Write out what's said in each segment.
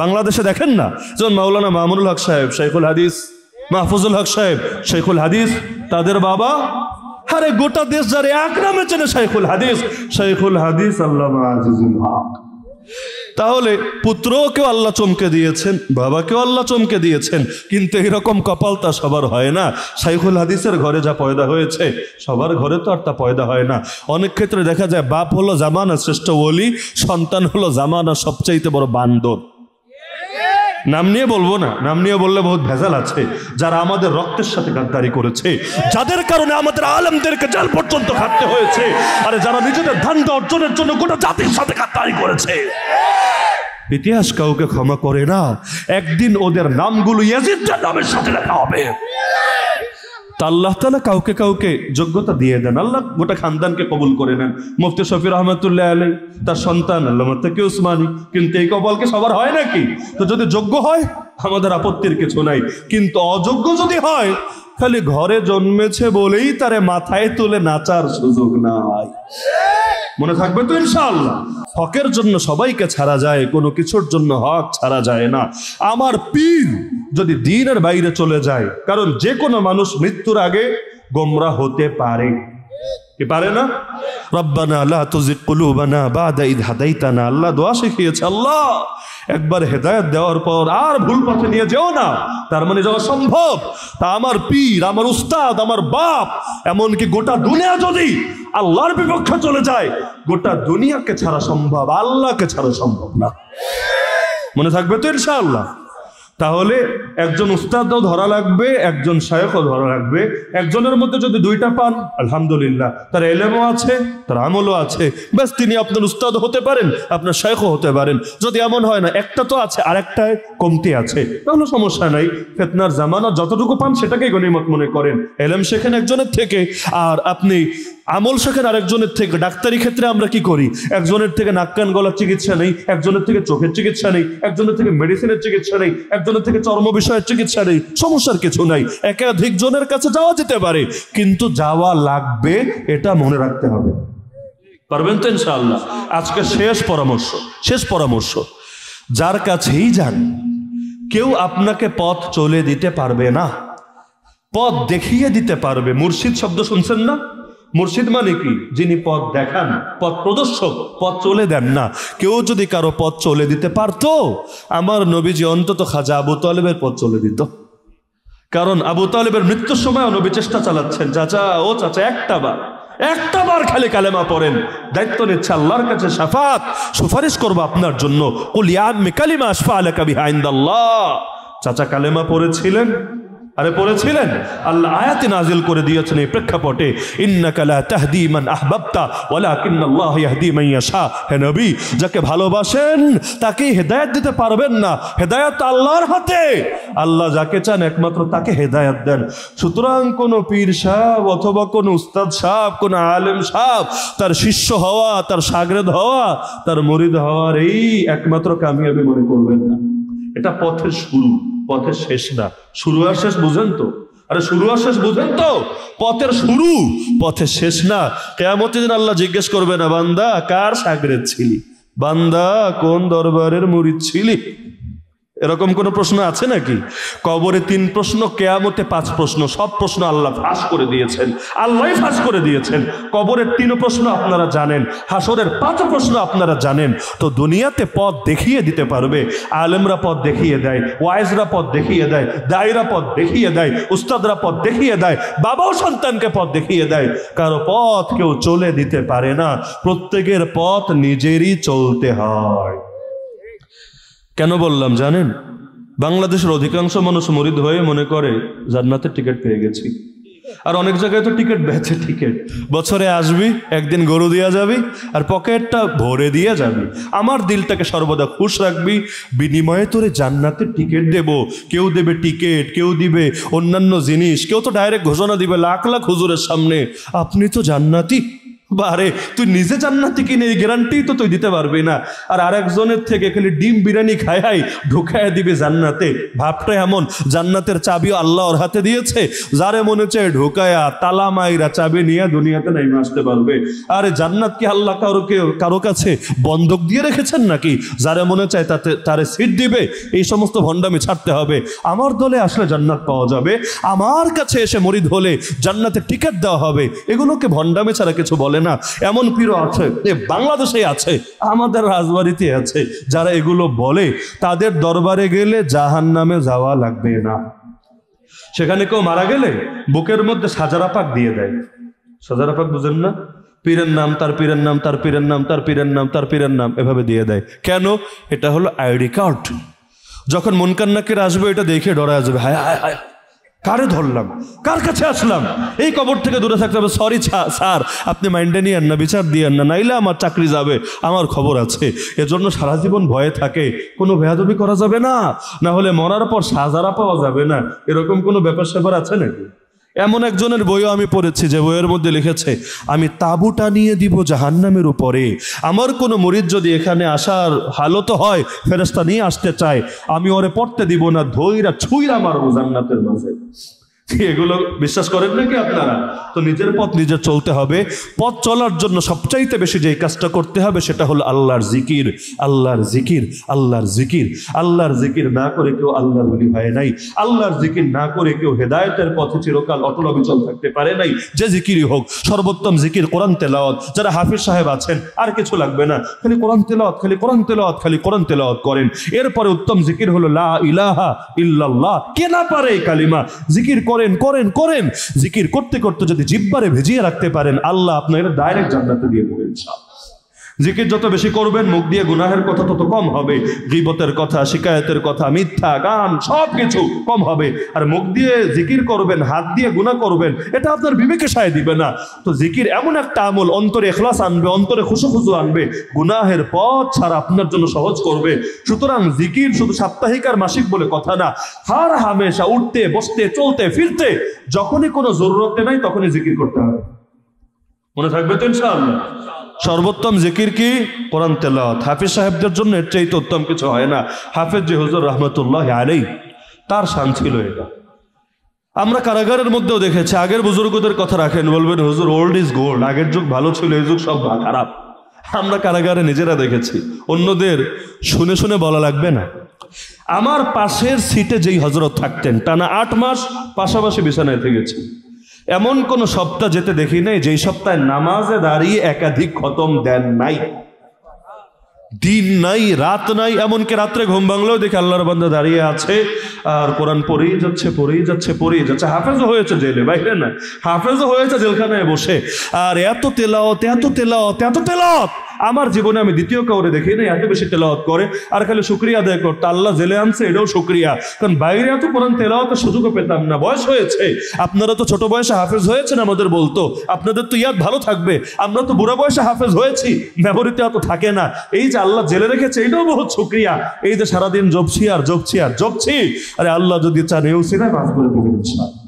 বাংলাদেশে দেখেন না যেমন মাওলানা মামুনুল হক সাহেব শেখুল হাদিস মাহফুজুল হক সাহেব শেখুল হাদিস তাদের বাবা আরে গোটা দেশ যারে এক নামে চেনে শেখুল হাদিস শেখুল হাদিস আল্লাহ তাহলে তাহলে পুত্রকেও আল্লাহ চমকে দিয়েছেন বাবাকেও আল্লাহ চমকে দিয়েছেন কিন্তু এরকম কপাল তা সবার হয় না সাইফুল হাদিসের ঘরে যা পয়দা হয়েছে সবার ঘরে তো আর তা পয়দা হয় না অনেক ক্ষেত্রে দেখা যায় বাপ হলো জামানা শ্রেষ্ঠ ওলি সন্তান হলো জামানা সবচাইতে বড় বান্দর নাম নিয়ে বলবো না নাম নিয়ে বললে বহুত ভেজাল আছে যারা আমাদের রক্তের সাথে গাদ্দারি করেছে যাদের কারণে আমাদের আলমদেরকে জাল পর্যন্ত খাটতে হয়েছে আরে যারা নিজেদের ধান্দা অর্জনের জন্য গোটা জাতির সাথে গাদ্দারি করেছে ইতিহাস কাউকে ক্ষমা করে না একদিন ওদের নামগুলো ইয়াজিদের নামের সাথে লেখা হবে তা আল্লাহ তালা কাউকে কাউকে যোগ্যতা দিয়ে দেন আল্লাহ গোটা খানদানকে কবুল করে নেন মুফতি শফির আহমদুল্লাহ আলী তার সন্তান আল্লাহ তাকে উসমানী কিন্তু এই কপালকে সবার হয় নাকি তো যদি যোগ্য হয় আমাদের আপত্তির কিছু নাই কিন্তু অযোগ্য যদি হয় খালি ঘরে জন্মেছে বলেই তারে মাথায় তুলে নাচার সুযোগ নাই মনে থাকবে তো ইনশাল্লাহ হকের জন্য সবাইকে ছাড়া যায় কোনো কিছুর জন্য হক ছাড়া যায় না আমার পীর যদি দিনের বাইরে চলে যায় কারণ যে কোনো মানুষ মৃত্যুর আগে গোমরা হতে পারে কি পারে না রব্বানা আল্লাহ তুজিক কুলুবানা বাদা ঈদ হাদাইতানা আল্লাহ দোয়া শিখিয়েছে আল্লাহ একবার হেদায়ত দেওয়ার পর আর ভুল পথে নিয়ে যেও না তার মানে যাওয়া সম্ভব তা আমার পীর আমার উস্তাদ আমার বাপ এমনকি গোটা দুনিয়া যদি আল্লাহর বিপক্ষে চলে যায় গোটা দুনিয়াকে ছাড়া সম্ভব আল্লাহকে ছাড়া সম্ভব না মনে থাকবে তো ইনশাআল্লাহ তাহলে একজন উস্তাদও ধরা লাগবে একজন শায়কও ধরা লাগবে একজনের মধ্যে যদি দুইটা পান আলহামদুলিল্লাহ তার এলেমও আছে তার আমলও আছে ব্যাস তিনি আপনার উস্তাদ হতে পারেন আপনার শায়কও হতে পারেন যদি এমন হয় না একটা তো আছে আর একটায় কমতি আছে তাহলে সমস্যা নাই ফেতনার জামানা যতটুকু পান সেটাকেই গণিমত মনে করেন এলেম শেখেন একজনের থেকে আর আপনি আমল শেখেন আরেকজনের থেকে ডাক্তারি ক্ষেত্রে আমরা কি করি একজনের থেকে নাক কান গলার চিকিৎসা নেই একজনের থেকে চোখের চিকিৎসা নেই একজনের থেকে মেডিসিনের চিকিৎসা নেই একজনের থেকে চর্ম বিষয়ের চিকিৎসা নেই সমস্যার কিছু নাই একাধিক জনের কাছে যাওয়া যেতে পারে কিন্তু যাওয়া লাগবে এটা মনে রাখতে হবে পারবেন তো ইনশাআল্লাহ আজকে শেষ পরামর্শ শেষ পরামর্শ যার কাছেই যান কেউ আপনাকে পথ চলে দিতে পারবে না পথ দেখিয়ে দিতে পারবে মুর্শিদ শব্দ শুনছেন না মুর্শিদ মানে কি যিনি পথ দেখান পথ প্রদর্শক পথ চলে দেন না কেউ যদি কারো পথ চলে দিতে পারত আমার নবীজি অন্তত খাজা আবু তালেবের পথ চলে দিত কারণ আবু তালেবের মৃত্যুর সময় নবী চেষ্টা চালাচ্ছেন চাচা ও চাচা একটা বা একটা বার খালি কালেমা পড়েন দায়িত্ব নিচ্ছে আল্লাহর কাছে সাফাত সুপারিশ করবো আপনার জন্য কালিমা আসফা কাবি হাইন্দাল্লাহ চাচা কালেমা পড়েছিলেন আরে পড়েছিলেন আল্লাহ আয়াতে নাজিল করে দিয়েছেন এই প্রেক্ষাপটে ইন্নাকালা তাহদিমান আহবাবতা ওয়ালাকিন্নাল্লাহ ইয়াহদি মান ইয়াশা হে নবী যাকে ভালোবাসেন তাকে হেদায়েত দিতে পারবেন না হেদায়েত আল্লাহর হাতে আল্লাহ যাকে চান একমাত্র তাকে হেদায়েত দেন সুতরাং কোন পীর সাহেব অথবা কোন উস্তাদ সাহেব কোন আলেম সাহেব তার শিষ্য হওয়া তার সাগরেদ হওয়া তার মরিদ হওয়ার এই একমাত্র কামিয়াবি মনে করবেন না এটা পথের শুরু পথের শেষ না শুরু আর শেষ বুঝেন তো আরে শুরু আর শেষ বুঝেন তো পথের শুরু পথের শেষ না কেমতে দিন আল্লাহ জিজ্ঞেস করবে না বান্দা কার সাগরের ছিলি বান্দা কোন দরবারের মুড়ি ছিলি এরকম কোনো প্রশ্ন আছে নাকি কবরে তিন প্রশ্ন কেয়ামতে পাঁচ প্রশ্ন সব প্রশ্ন আল্লাহ ফাঁস করে দিয়েছেন আল্লাহ ফাঁস করে দিয়েছেন কবরের তিন প্রশ্ন আপনারা জানেন হাসরের পাঁচ প্রশ্ন আপনারা জানেন তো দুনিয়াতে পথ দেখিয়ে দিতে পারবে আলেমরা পথ দেখিয়ে দেয় ওয়াইজরা পথ দেখিয়ে দেয় দায়রা পথ দেখিয়ে দেয় উস্তাদরা পথ দেখিয়ে দেয় বাবাও সন্তানকে পথ দেখিয়ে দেয় কারো পথ কেউ চলে দিতে পারে না প্রত্যেকের পথ নিজেরই চলতে হয় কেন বললাম জানেন বাংলাদেশের অধিকাংশ মানুষ মরিদ হয়ে মনে করে জান্নাতের টিকিট পেয়ে গেছি আর অনেক জায়গায় তো টিকিট বেচে টিকিট বছরে আসবি একদিন গরু দিয়ে যাবি আর পকেটটা ভরে দিয়ে যাবি আমার দিলটাকে সর্বদা খুশ রাখবি বিনিময়ে তোরে জান্নাতের টিকিট দেব কেউ দেবে টিকিট কেউ দিবে অন্যান্য জিনিস কেউ তো ডাইরেক্ট ঘোষণা দিবে লাখ লাখ হুজুরের সামনে আপনি তো জান্নাতি বারে তুই নিজে জান্নাতি কিনে এই গ্যারান্টি তো তুই দিতে পারবি না আর আরেকজনের থেকে খালি ডিম বিরিয়ানি খায় ঢুকায় দিবে জান্নাতে ভাবটা এমন জান্নাতের চাবিও আল্লাহর হাতে দিয়েছে যারে মনে চায় ঢুকায়া তালা মাইরা চাবি নিয়ে দুনিয়াতে নেমে আসতে পারবে আরে জান্নাত কি আল্লাহ কারোকে কারো কাছে বন্ধক দিয়ে রেখেছেন নাকি যারে মনে চায় তাতে তারে সিট দিবে এই সমস্ত ভণ্ডামি ছাড়তে হবে আমার দলে আসলে জান্নাত পাওয়া যাবে আমার কাছে এসে মরিদ হলে জান্নাতে টিকিট দেওয়া হবে এগুলোকে ভণ্ডামি ছাড়া কিছু বলে না না এমন পীর আছে এ বাংলাদেশে আছে আমাদের রাজবাড়িতে আছে যারা এগুলো বলে তাদের দরবারে গেলে জাহান নামে যাওয়া লাগবে না সেখানে কেউ মারা গেলে বুকের মধ্যে সাজারা পাক দিয়ে দেয় সাজারা পাক বুঝেন না পীরের নাম তার পীরের নাম তার পীরের নাম তার পীরের নাম তার পীরের নাম এভাবে দিয়ে দেয় কেন এটা হলো আইডি কার্ড যখন মনকান্নাকের আসবে এটা দেখে ডরা আসবে হায় হায় হায় কারে ধরলাম কার কাছে আসলাম এই কবর থেকে দূরে থাকতে হবে সরি স্যার আপনি মাইন্ডে নিয়ে না বিচার দিয়ে না আমার চাকরি যাবে আমার খবর আছে এজন্য সারা জীবন ভয়ে থাকে কোনো ভেয়াদবি করা যাবে না না হলে মরার পর সাজারা পাওয়া যাবে না এরকম কোনো ব্যাপার স্যাপার আছে নাকি এমন একজনের বইও আমি পড়েছি যে বইয়ের মধ্যে লিখেছে আমি তাবুটা নিয়ে দিব জাহান্নামের উপরে আমার কোনো মরিদ যদি এখানে আসার হালত হয় ফেরস্তা নিয়ে আসতে চায় আমি ওরে পড়তে দিব না ধৈরা ছুঁইরা মারব জান্নাতের মাঝে এগুলো বিশ্বাস করেন নাকি আপনারা তো নিজের পথ নিজে চলতে হবে পথ চলার জন্য সবচাইতে বেশি যে কাজটা করতে হবে সেটা হলো আল্লাহর জিকির আল্লাহর জিকির আল্লাহর জিকির আল্লাহর জিকির না করে কেউ আল্লাহর বলি হয় নাই আল্লাহর জিকির না করে কেউ হেদায়তের পথে চিরকাল অটল অবিচল থাকতে পারে নাই যে জিকিরই হোক সর্বোত্তম জিকির কোরআন তেলাওয়াত যারা হাফিজ সাহেব আছেন আর কিছু লাগবে না খালি কোরআন তেলাওয়াত খালি কোরআন তেলাওয়াত খালি কোরআন তেলাওয়াত করেন এরপরে উত্তম জিকির হলো লা ইলাহা ইল্লাল্লাহ কে না পারে এই কালিমা জিকির করেন করেন করেন জিকির করতে করতে যদি জিব্বারে ভেজিয়ে রাখতে পারেন আল্লাহ আপনাকে ডাইরেক্ট জান্নাতে দিয়ে দেবেন জিকির যত বেশি করবেন মুখ দিয়ে গুনাহের কথা তত কম হবে গিবতের কথা শিকায়তের কথা মিথ্যা গান সব কিছু কম হবে আর মুখ দিয়ে জিকির করবেন হাত দিয়ে গুণা করবেন এটা আপনার বিবেকে সায় দিবে না তো জিকির এমন একটা আমল অন্তরে এখলাস আনবে অন্তরে খুশু খুশু আনবে গুনাহের পথ ছাড়া আপনার জন্য সহজ করবে সুতরাং জিকির শুধু সাপ্তাহিক আর মাসিক বলে কথা না হার হামেশা উঠতে বসতে চলতে ফিরতে যখনই কোনো জরুরতে নাই তখনই জিকির করতে হবে মনে থাকবে তো ইনশাআল্লাহ সর্বোত্তম জিকির কি কোরআন তেলাওয়াত হাফিজ সাহেবদের জন্য এর চাইতে উত্তম কিছু হয় না হাফিজ জি হুজুর রহমতুল্লাহ আলাই তার শান ছিল এটা আমরা কারাগারের মধ্যেও দেখেছি আগের বুজুর্গদের কথা রাখেন বলবেন হুজুর ওল্ড ইজ গোল্ড আগের যুগ ভালো ছিল এই যুগ সব খারাপ আমরা কারাগারে নিজেরা দেখেছি অন্যদের শুনে শুনে বলা লাগবে না আমার পাশের সিটে যেই হজরত থাকতেন টানা আট মাস পাশাপাশি বিছানায় থেকেছি এমন কোন সপ্তাহ যেতে দেখি নাই যেই সপ্তাহে নামাজে দাঁড়িয়ে একাধিক খতম দেন নাই দিন নাই রাত নাই এমনকি রাত্রে ঘুম বাংলাও দেখে আল্লাহর বান্দা দাঁড়িয়ে আছে আর কোরআন পড়েই যাচ্ছে পড়েই যাচ্ছে পড়েই যাচ্ছে হাফেজ হয়েছে জেলে বাইরে না হাফেজ হয়েছে জেলখানায় বসে আর এত তেলাওত এত তেলাওত এত তেলাওত আমার জীবনে আমি দ্বিতীয় কাউরে দেখি না এত বেশি তেলাওয়াত করে আর খালি শুক্রিয়া আদায় করতো আল্লাহ জেলে আনছে এটাও শুক্রিয়া কারণ বাইরে এত কোরআন তেলাওয়াতের সুযোগও পেতাম না বয়স হয়েছে আপনারা তো ছোট বয়সে হাফেজ হয়েছেন আমাদের বলতো আপনাদের তো ইয়াদ ভালো থাকবে আমরা তো বুড়া বয়সে হাফেজ হয়েছি মেমোরিতে অত থাকে না এই যে আল্লাহ জেলে রেখেছে এটাও বহু শুক্রিয়া এই যে সারাদিন জপছি আর জপছি আর জপছি আরে আল্লাহ যদি চান এও সিনায় মাফ করে দেবেন ইনশাআল্লাহ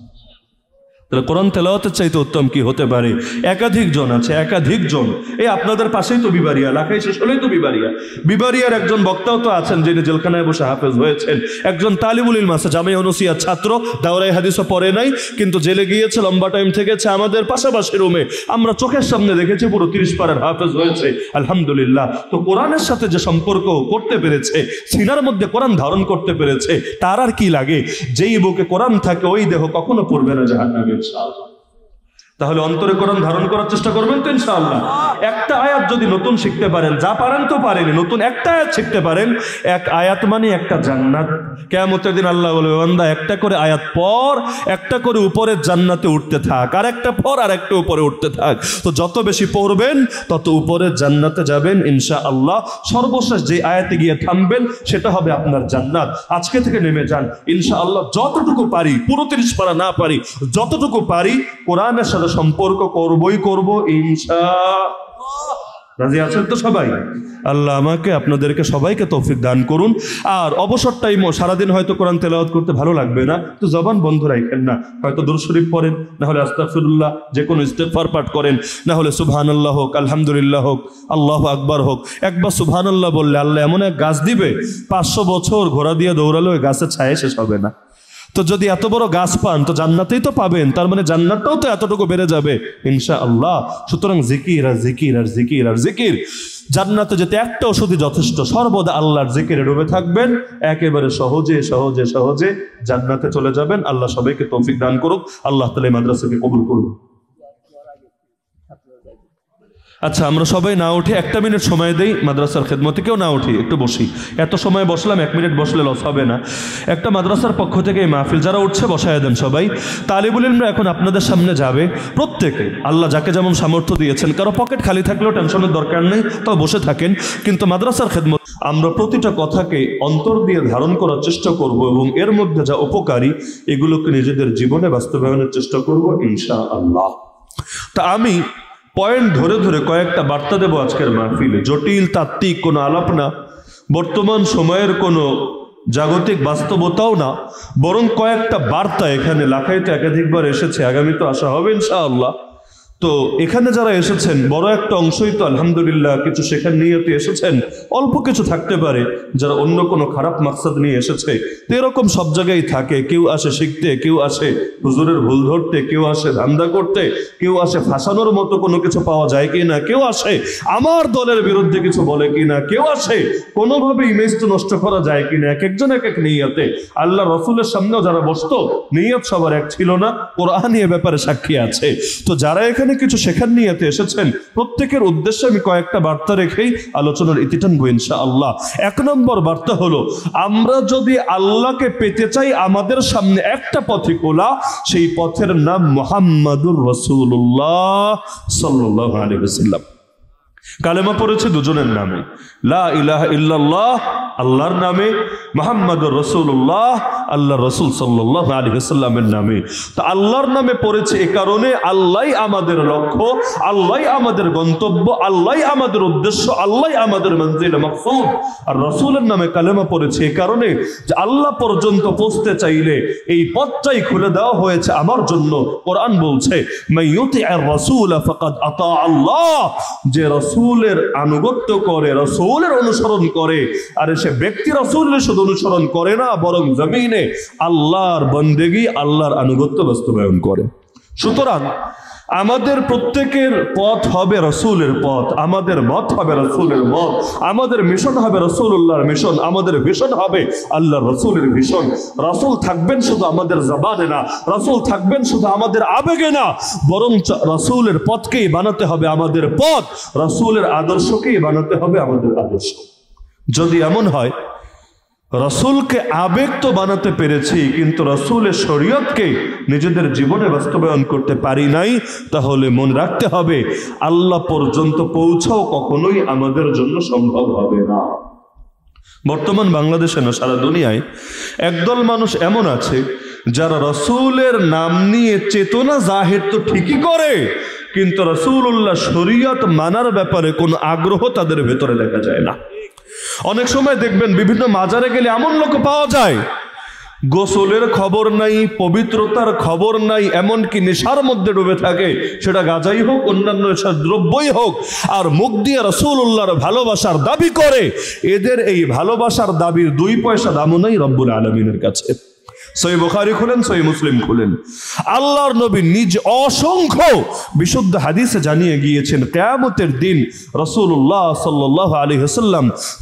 তাহলে কোরআন তেলাওয়াতের চাইতে উত্তম কি হতে পারে একাধিক জন আছে একাধিক জন এই আপনাদের পাশেই তো বিবারিয়া লাখাই শেষ হলেই তো বিবারিয়া বিবারিয়ার একজন বক্তাও তো আছেন যিনি জেলখানায় বসে হাফেজ হয়েছেন একজন তালিবুল ইলমাসা জামাই অনুসিয়া ছাত্র দাওরাই হাদিসও পড়ে নাই কিন্তু জেলে গিয়েছে লম্বা টাইম থেকেছে আমাদের পাশাপাশি রুমে আমরা চোখের সামনে দেখেছি পুরো তিরিশ পাড়ার হাফেজ হয়েছে আলহামদুলিল্লাহ তো কোরআনের সাথে যে সম্পর্ক করতে পেরেছে সিনার মধ্যে কোরআন ধারণ করতে পেরেছে তার আর কি লাগে যেই বুকে কোরআন থাকে ওই দেহ কখনো পড়বে না নামে good solid তাহলে অন্তরে কোরআন ধারণ করার চেষ্টা করবেন তো ইনশাআল্লাহ একটা আয়াত যদি নতুন শিখতে পারেন যা পারেন তো পারেন নতুন একটা আয়াত শিখতে পারেন এক আয়াত মানে একটা জান্নাত কেমতের দিন আল্লাহ বলবে বান্দা একটা করে আয়াত পর একটা করে উপরে জান্নাতে উঠতে থাক আর একটা পর আর একটা উপরে উঠতে থাক তো যত বেশি পড়বেন তত উপরে জান্নাতে যাবেন ইনশা আল্লাহ সর্বশেষ যে আয়াতে গিয়ে থামবেন সেটা হবে আপনার জান্নাত আজকে থেকে নেমে যান ইনশা আল্লাহ যতটুকু পারি পুরো তিরিশ পারা না পারি যতটুকু পারি কোরআনের সাথে সম্পর্ক করবই করব ইনশা রাজি আছেন তো সবাই আল্লাহ আমাকে আপনাদেরকে সবাইকে তৌফিক দান করুন আর অবসর টাইমও সারাদিন হয়তো কোরআন তেলাওয়াত করতে ভালো লাগবে না তো জবান বন্ধ রাখেন না হয়তো দুর শরীফ পড়েন না হলে আস্তাফিরুল্লাহ যে কোনো ইস্তেফার পাঠ করেন না হলে সুবহান আল্লাহ হোক আলহামদুলিল্লাহ হোক আল্লাহ আকবার হোক একবার সুবহান আল্লাহ বললে আল্লাহ এমন এক গাছ দিবে পাঁচশো বছর ঘোড়া দিয়ে দৌড়ালে ওই গাছের ছায়া শেষ হবে না তো যদি এত বড় গাছ পান তো জান্নাতেই তো পাবেন তার মানে জান্নাতটাও তো এতটুকু বেড়ে যাবে ইনশা আল্লাহ সুতরাং জিকির আর জিকির আর জিকির আর জিকির জান্নাতে যেতে একটা ওষুধই যথেষ্ট সর্বদা আল্লাহর জিকিরে ডুবে থাকবেন একেবারে সহজে সহজে সহজে জান্নাতে চলে যাবেন আল্লাহ সবাইকে তৌফিক দান করুক আল্লাহ তালা মাদ্রাসাকে কবুল করুক আচ্ছা আমরা সবাই না উঠে একটা মিনিট সময় দেই মাদ্রাসার খেদমতে কেউ না উঠি একটু বসি এত সময় বসলাম এক মিনিট বসলে লস হবে না একটা মাদ্রাসার পক্ষ থেকে এই মাহফিল যারা উঠছে বসায় দেন সবাই তালিবুল ইলমরা এখন আপনাদের সামনে যাবে প্রত্যেকে আল্লাহ যাকে যেমন সামর্থ্য দিয়েছেন কারো পকেট খালি থাকলেও টেনশনের দরকার নেই তাও বসে থাকেন কিন্তু মাদ্রাসার খেদমত আমরা প্রতিটা কথাকে অন্তর দিয়ে ধারণ করার চেষ্টা করব এবং এর মধ্যে যা উপকারী এগুলোকে নিজেদের জীবনে বাস্তবায়নের চেষ্টা করব ইনশা আল্লাহ তা আমি পয়েন্ট ধরে ধরে কয়েকটা বার্তা দেব আজকের মাহফিলে জটিল তাত্ত্বিক কোনো আলাপ না বর্তমান সময়ের কোনো জাগতিক বাস্তবতাও না বরং কয়েকটা বার্তা এখানে লাখাইতে একাধিকবার এসেছে আগামী তো আসা হবে ইনশাআল্লাহ তো এখানে যারা এসেছেন বড় একটা অংশই তো আলহামদুলিল্লাহ কিছু শেখার নিয়তে এসেছেন অল্প কিছু থাকতে পারে যারা অন্য কোনো খারাপ মাকসাদ নিয়ে এসেছে তো এরকম সব জায়গায় থাকে কেউ আসে শিখতে কেউ আসে হুজুরের ভুল ধরতে কেউ আসে ধান্দা করতে কেউ আসে ফাঁসানোর মতো কোনো কিছু পাওয়া যায় কি না কেউ আসে আমার দলের বিরুদ্ধে কিছু বলে কি না কেউ আসে কোনোভাবে ইমেজ তো নষ্ট করা যায় কি না এক একজন এক এক নিয়তে আল্লাহ রসুলের সামনেও যারা বসতো নিয়ত সবার এক ছিল না ওরা নিয়ে ব্যাপারে সাক্ষী আছে তো যারা এখানে এখানে কিছু শেখার নিয়ে এসেছেন প্রত্যেকের উদ্দেশ্যে আমি কয়েকটা বার্তা রেখেই আলোচনার ইতি টানবো ইনশা আল্লাহ এক নম্বর বার্তা হলো আমরা যদি আল্লাহকে পেতে চাই আমাদের সামনে একটা পথে খোলা সেই পথের নাম মোহাম্মদুর রসুল্লাহ সাল্লাম কালেমা পড়েছে দুজনের নামে লা ইলাহা ইল্লাল্লাহ আল্লাহর নামে মোহাম্মদ রসুল্লাহ আল্লাহ রসুল সাল্লাহ আলী আসাল্লামের নামে তা আল্লাহর নামে পড়েছে এ কারণে আল্লাহ আমাদের লক্ষ্য আল্লাহ আমাদের গন্তব্য আল্লাহ আমাদের উদ্দেশ্য আল্লাহ আমাদের মঞ্জিল আর রসুলের নামে কালেমা পড়েছে এ কারণে যে আল্লাহ পর্যন্ত পৌঁছতে চাইলে এই পথটাই খুলে দেওয়া হয়েছে আমার জন্য কোরআন বলছে আল্লাহ যে রসুলের আনুগত্য করে রসুলের অনুসরণ করে আর সে সে ব্যক্তি রসুলের শুধু অনুসরণ করে না বরং জমিনে আল্লাহর বন্দেগি আল্লাহর আনুগত্য বাস্তবায়ন করে সুতরাং আমাদের প্রত্যেকের পথ হবে রসুলের পথ আমাদের মত হবে রসুলের মত আমাদের মিশন হবে রসুল্লাহর মিশন আমাদের ভীষণ হবে আল্লাহ রসুলের ভীষণ রসুল থাকবেন শুধু আমাদের জবানে না রসুল থাকবেন শুধু আমাদের আবেগে না বরং রসুলের পথকেই বানাতে হবে আমাদের পথ রসুলের আদর্শকেই বানাতে হবে আমাদের আদর্শ যদি এমন হয় রসুলকে আবেগ তো বানাতে পেরেছি কিন্তু রসুলের শরীয়তকে নিজেদের জীবনে বাস্তবায়ন করতে পারি নাই তাহলে মনে রাখতে হবে আল্লাহ পর্যন্ত পৌঁছাও কখনোই আমাদের জন্য সম্ভব হবে না বর্তমান বাংলাদেশে না সারা দুনিয়ায় একদল মানুষ এমন আছে যারা রসুলের নাম নিয়ে চেতনা জাহের তো ঠিকই করে কিন্তু রসুল্লাহ শরীয়ত মানার ব্যাপারে কোনো আগ্রহ তাদের ভেতরে দেখা যায় না অনেক সময় দেখবেন বিভিন্ন মাজারে গেলে এমন লোক পাওয়া যায় গোসলের খবর নাই পবিত্রতার খবর নাই এমনকি নেশার মধ্যে ডুবে থাকে সেটা গাজাই হোক অন্যান্য দ্রব্যই হোক আর মুখ দিয়ে রসুল উল্লাহর ভালোবাসার দাবি করে এদের এই ভালোবাসার দাবির দুই পয়সা দামও নাই রব্বুল আলমিনের কাছে সই খুলেন সই মুসলিম খুলেন আল্লাহর নবী নিজ অসংখ্য বিশুদ্ধ হাদিসে জানিয়ে গিয়েছেন কেয়ামতের দিন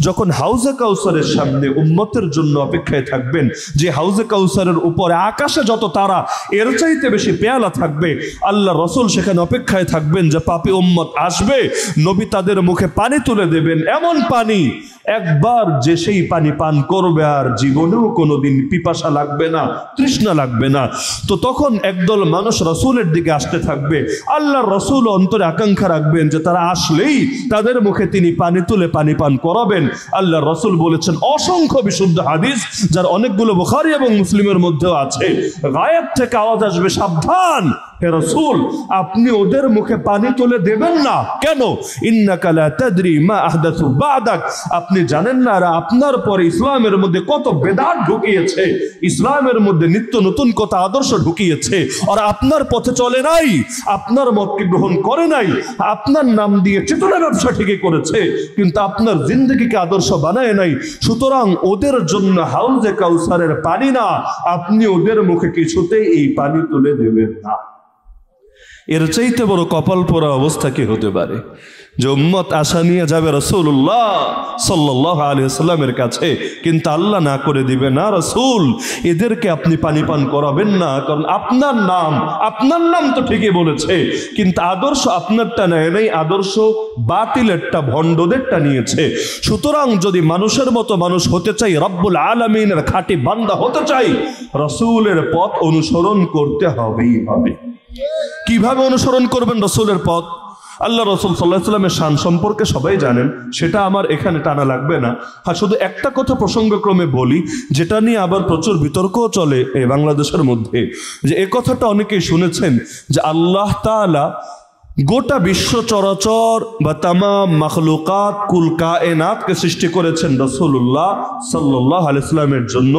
যখন হাউজে কাউসারের সামনে উম্মতের জন্য অপেক্ষায় থাকবেন যে হাউজে কাউসারের উপরে আকাশে যত তারা এর চাইতে বেশি পেয়ালা থাকবে আল্লাহ রসুল সেখানে অপেক্ষায় থাকবেন যে পাপি উম্মত আসবে নবী তাদের মুখে পানি তুলে দেবেন এমন পানি একবার যে সেই পানি পান করবে আর জীবনেও কোনোদিন পিপাসা লাগবে লাগবে না তৃষ্ণা লাগবে না তো তখন একদল মানুষ রসুলের দিকে আসতে থাকবে আল্লাহর রসুল অন্তরে আকাঙ্ক্ষা রাখবেন যে তারা আসলেই তাদের মুখে তিনি পানি তুলে পানি পান করাবেন আল্লাহ রসুল বলেছেন অসংখ্য বিশুদ্ধ হাদিস যার অনেকগুলো বুখারি এবং মুসলিমের মধ্যেও আছে গায়েব থেকে আওয়াজ আসবে সাবধান রসুল আপনি ওদের মুখে পানি তুলে দেবেন না কেন ইন্নাকালা তাদরি আপনি জানেন না আর আপনার পরে ইসলামের মধ্যে কত বেদাত ঢুকিয়েছে ইসলামের মধ্যে নিত্য নতুন কত আদর্শ ঢুকিয়েছে আর আপনার পথে চলে নাই আপনার মতকে গ্রহণ করে নাই আপনার নাম দিয়ে চেতনা ব্যবসা ঠিকই করেছে কিন্তু আপনার জিন্দগিকে আদর্শ বানায় নাই সুতরাং ওদের জন্য হাউজে কাউসারের পানি না আপনি ওদের মুখে কিছুতেই এই পানি তুলে দেবেন না এর চাইতে বড় কপাল পোড়া অবস্থা কি হতে পারে যে উম্মত আশা নিয়ে যাবে রসুল্লাহ সাল্লাহ আলিয়াল্লামের কাছে কিন্তু আল্লাহ না করে দিবে না রসুল এদেরকে আপনি পানি পান করাবেন না কারণ আপনার নাম আপনার নাম তো ঠিকই বলেছে কিন্তু আদর্শ আপনারটা নেয় নাই আদর্শ বাতিলেরটা ভণ্ডদেরটা নিয়েছে সুতরাং যদি মানুষের মতো মানুষ হতে চাই রব্বুল আলমিনের খাঁটি বান্দা হতে চাই রসুলের পথ অনুসরণ করতে হবেই হবে কিভাবে অনুসরণ করবেন রসুলের পথ আল্লাহ রসুল সাল্লাহ সাল্লামের শান সম্পর্কে সবাই জানেন সেটা আমার এখানে টানা লাগবে না আর শুধু একটা কথা প্রসঙ্গক্রমে বলি যেটা নিয়ে আবার প্রচুর বিতর্কও চলে এই বাংলাদেশের মধ্যে যে এ কথাটা অনেকেই শুনেছেন যে আল্লাহ তালা গোটা বিশ্ব চরাচর বা তামাম মখলুকাত কুল কায়নাতকে সৃষ্টি করেছেন রসুল্লাহ সাল্লাহ আলাইসলামের জন্য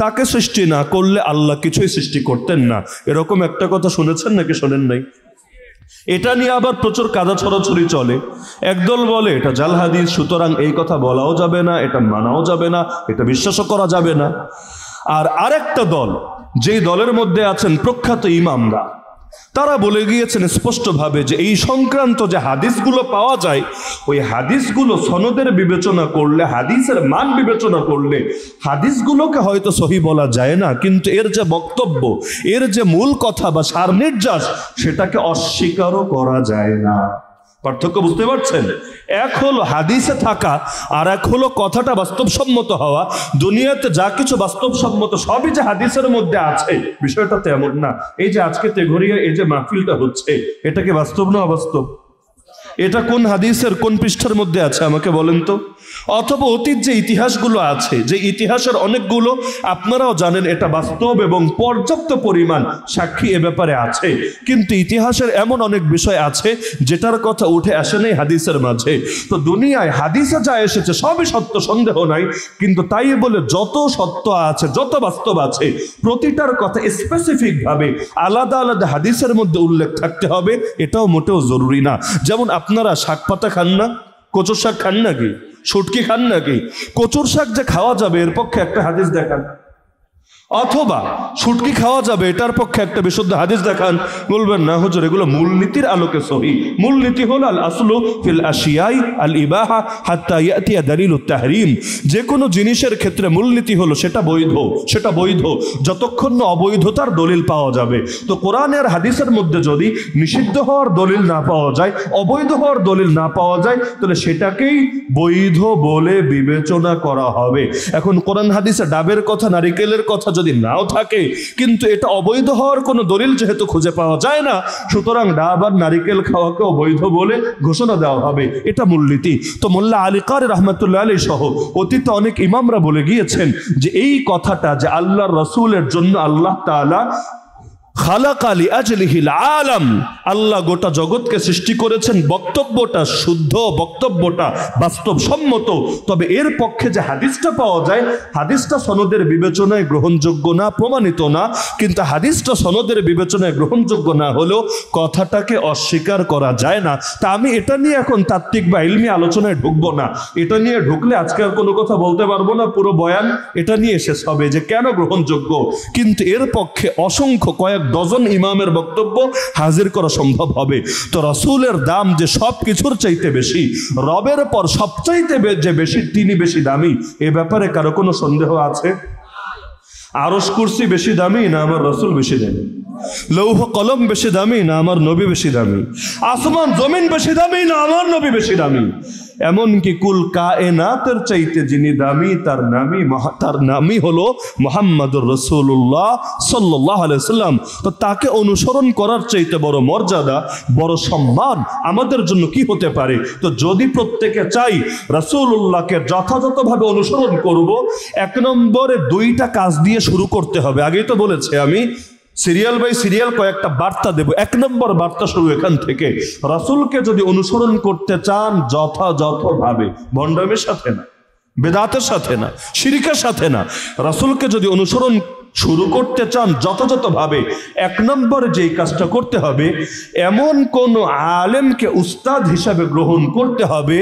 তাকে সৃষ্টি না করলে আল্লাহ কিছুই সৃষ্টি করতেন না এরকম একটা কথা শুনেছেন নাকি শোনেন নাই এটা নিয়ে আবার প্রচুর কাদা ছড়াছড়ি চলে একদল বলে এটা জালহাদি সুতরাং এই কথা বলাও যাবে না এটা মানাও যাবে না এটা বিশ্বাসও করা যাবে না আর আরেকটা দল যেই দলের মধ্যে আছেন প্রখ্যাত ইমামরা তারা বলে গিয়েছেন স্পষ্টভাবে যে এই সংক্রান্ত যে হাদিসগুলো পাওয়া যায় ওই হাদিসগুলো সনদের বিবেচনা করলে হাদিসের মান বিবেচনা করলে হাদিসগুলোকে হয়তো সহি বলা যায় না কিন্তু এর যে বক্তব্য এর যে মূল কথা বা সার নির্যাস সেটাকে অস্বীকারও করা যায় না পার্থক্য বুঝতে পারছেন এক হলো হাদিসে থাকা আর এক হলো কথাটা বাস্তবসম্মত হওয়া দুনিয়াতে যা কিছু বাস্তবসম্মত সবই যে হাদিসের মধ্যে আছে বিষয়টা তেমন না এই যে আজকে তেঘরিয়া এই যে মাহফিলটা হচ্ছে এটাকে বাস্তব না অবাস্তব এটা কোন হাদিসের কোন পৃষ্ঠার মধ্যে আছে আমাকে বলেন তো অথবা অতীত যে ইতিহাসগুলো আছে যে ইতিহাসের অনেকগুলো আপনারাও জানেন এটা বাস্তব এবং পর্যাপ্ত পরিমাণ সাক্ষী এ ব্যাপারে আছে কিন্তু ইতিহাসের এমন অনেক বিষয় আছে যেটার কথা উঠে আসে নাই হাদিসের মাঝে তো দুনিয়ায় হাদিসে যা এসেছে সবই সত্য সন্দেহ নাই কিন্তু তাই বলে যত সত্য আছে যত বাস্তব আছে প্রতিটার কথা স্পেসিফিকভাবে আলাদা আলাদা হাদিসের মধ্যে উল্লেখ থাকতে হবে এটাও মোটেও জরুরি না যেমন আপনারা শাক পাতা খান না কচুর শাক খান নাকি সটকি খান নাকি কচুর শাক যে খাওয়া যাবে এর পক্ষে একটা হাদিস দেখান অথবা ছুটকি খাওয়া যাবে এটার পক্ষে একটা বিশুদ্ধ হাদিস দেখান বলবেন না হজর এগুলো মূলনীতির আলোকে সহি মূলনীতি হল আল আসলু ফিল আশিয়াই আল ইবাহা হাত্তা ইয়াতিয়া তাহরিম যে কোনো জিনিসের ক্ষেত্রে মূলনীতি হলো সেটা বৈধ সেটা বৈধ যতক্ষণ না অবৈধতার দলিল পাওয়া যাবে তো কোরআন আর হাদিসের মধ্যে যদি নিষিদ্ধ হওয়ার দলিল না পাওয়া যায় অবৈধ হওয়ার দলিল না পাওয়া যায় তাহলে সেটাকেই বৈধ বলে বিবেচনা করা হবে এখন কোরআন হাদিসে ডাবের কথা নারিকেলের কথা যদি নাও থাকে কিন্তু এটা অবৈধ হওয়ার কোনো দলিল যেহেতু খুঁজে পাওয়া যায় না সুতরাং ডাব আর নারিকেল খাওয়াকে অবৈধ বলে ঘোষণা দেওয়া হবে এটা মূলনীতি তো মোল্লা আলিকার রহমতুল্লাহ আলী সহ অতীতে অনেক ইমামরা বলে গিয়েছেন যে এই কথাটা যে আল্লাহর রসুলের জন্য আল্লাহ তালা খালাকালি আজলিহিল আলাম আল্লাহ গোটা জগৎকে সৃষ্টি করেছেন বক্তব্যটা শুদ্ধ বক্তব্যটা বাস্তবসম্মত তবে এর পক্ষে যে হাদিসটা পাওয়া যায় হাদিসটা সনদের বিবেচনায় গ্রহণযোগ্য না প্রমাণিত না কিন্তু হাদিসটা সনদের বিবেচনায় গ্রহণযোগ্য না হলেও কথাটাকে অস্বীকার করা যায় না তা আমি এটা নিয়ে এখন তাত্ত্বিক বা ইলমি আলোচনায় ঢুকবো না এটা নিয়ে ঢুকলে আজকে আর কোনো কথা বলতে পারবো না পুরো বয়ান এটা নিয়ে শেষ হবে যে কেন গ্রহণযোগ্য কিন্তু এর পক্ষে অসংখ্য কয়েক ডজন ইমামের বক্তব্য হাজির করা সম্ভব হবে তো রসুলের দাম যে সব কিছুর চাইতে বেশি রবের পর সবচাইতে যে বেশি তিনি বেশি দামি এ ব্যাপারে কারো কোনো সন্দেহ আছে আরস কুর্সি বেশি দামি না আমার রসুল বেশি দামি লৌহ কলম বেশি দামি না আমার নবী বেশি দামি আসমান জমিন বেশি দামি না আমার নবী বেশি দামি এমনকি কুল কায়নাতের চাইতে যিনি দামি তার নামই তার নামই হলো মোহাম্মদুর রসুল্লাহ সাল্লাহ আলাইসাল্লাম তো তাকে অনুসরণ করার চাইতে বড় মর্যাদা বড় সম্মান আমাদের জন্য কি হতে পারে তো যদি প্রত্যেকে চাই রসুল্লাহকে যথাযথভাবে অনুসরণ করব এক নম্বরে দুইটা কাজ দিয়ে শুরু করতে হবে আগেই তো বলেছি আমি সিরিয়াল বাই সিরিয়াল কয়েকটা বার্তা দেব এক নম্বর বার্তা শুরু এখান থেকে রাসুলকে যদি অনুসরণ করতে চান যথাযথভাবে ভণ্ডামের সাথে না বেদাতের সাথে না শিরিকের সাথে না রাসুলকে যদি অনুসরণ শুরু করতে চান যথাযথভাবে এক নম্বর যেই কাজটা করতে হবে এমন কোন আলেমকে উস্তাদ হিসাবে গ্রহণ করতে হবে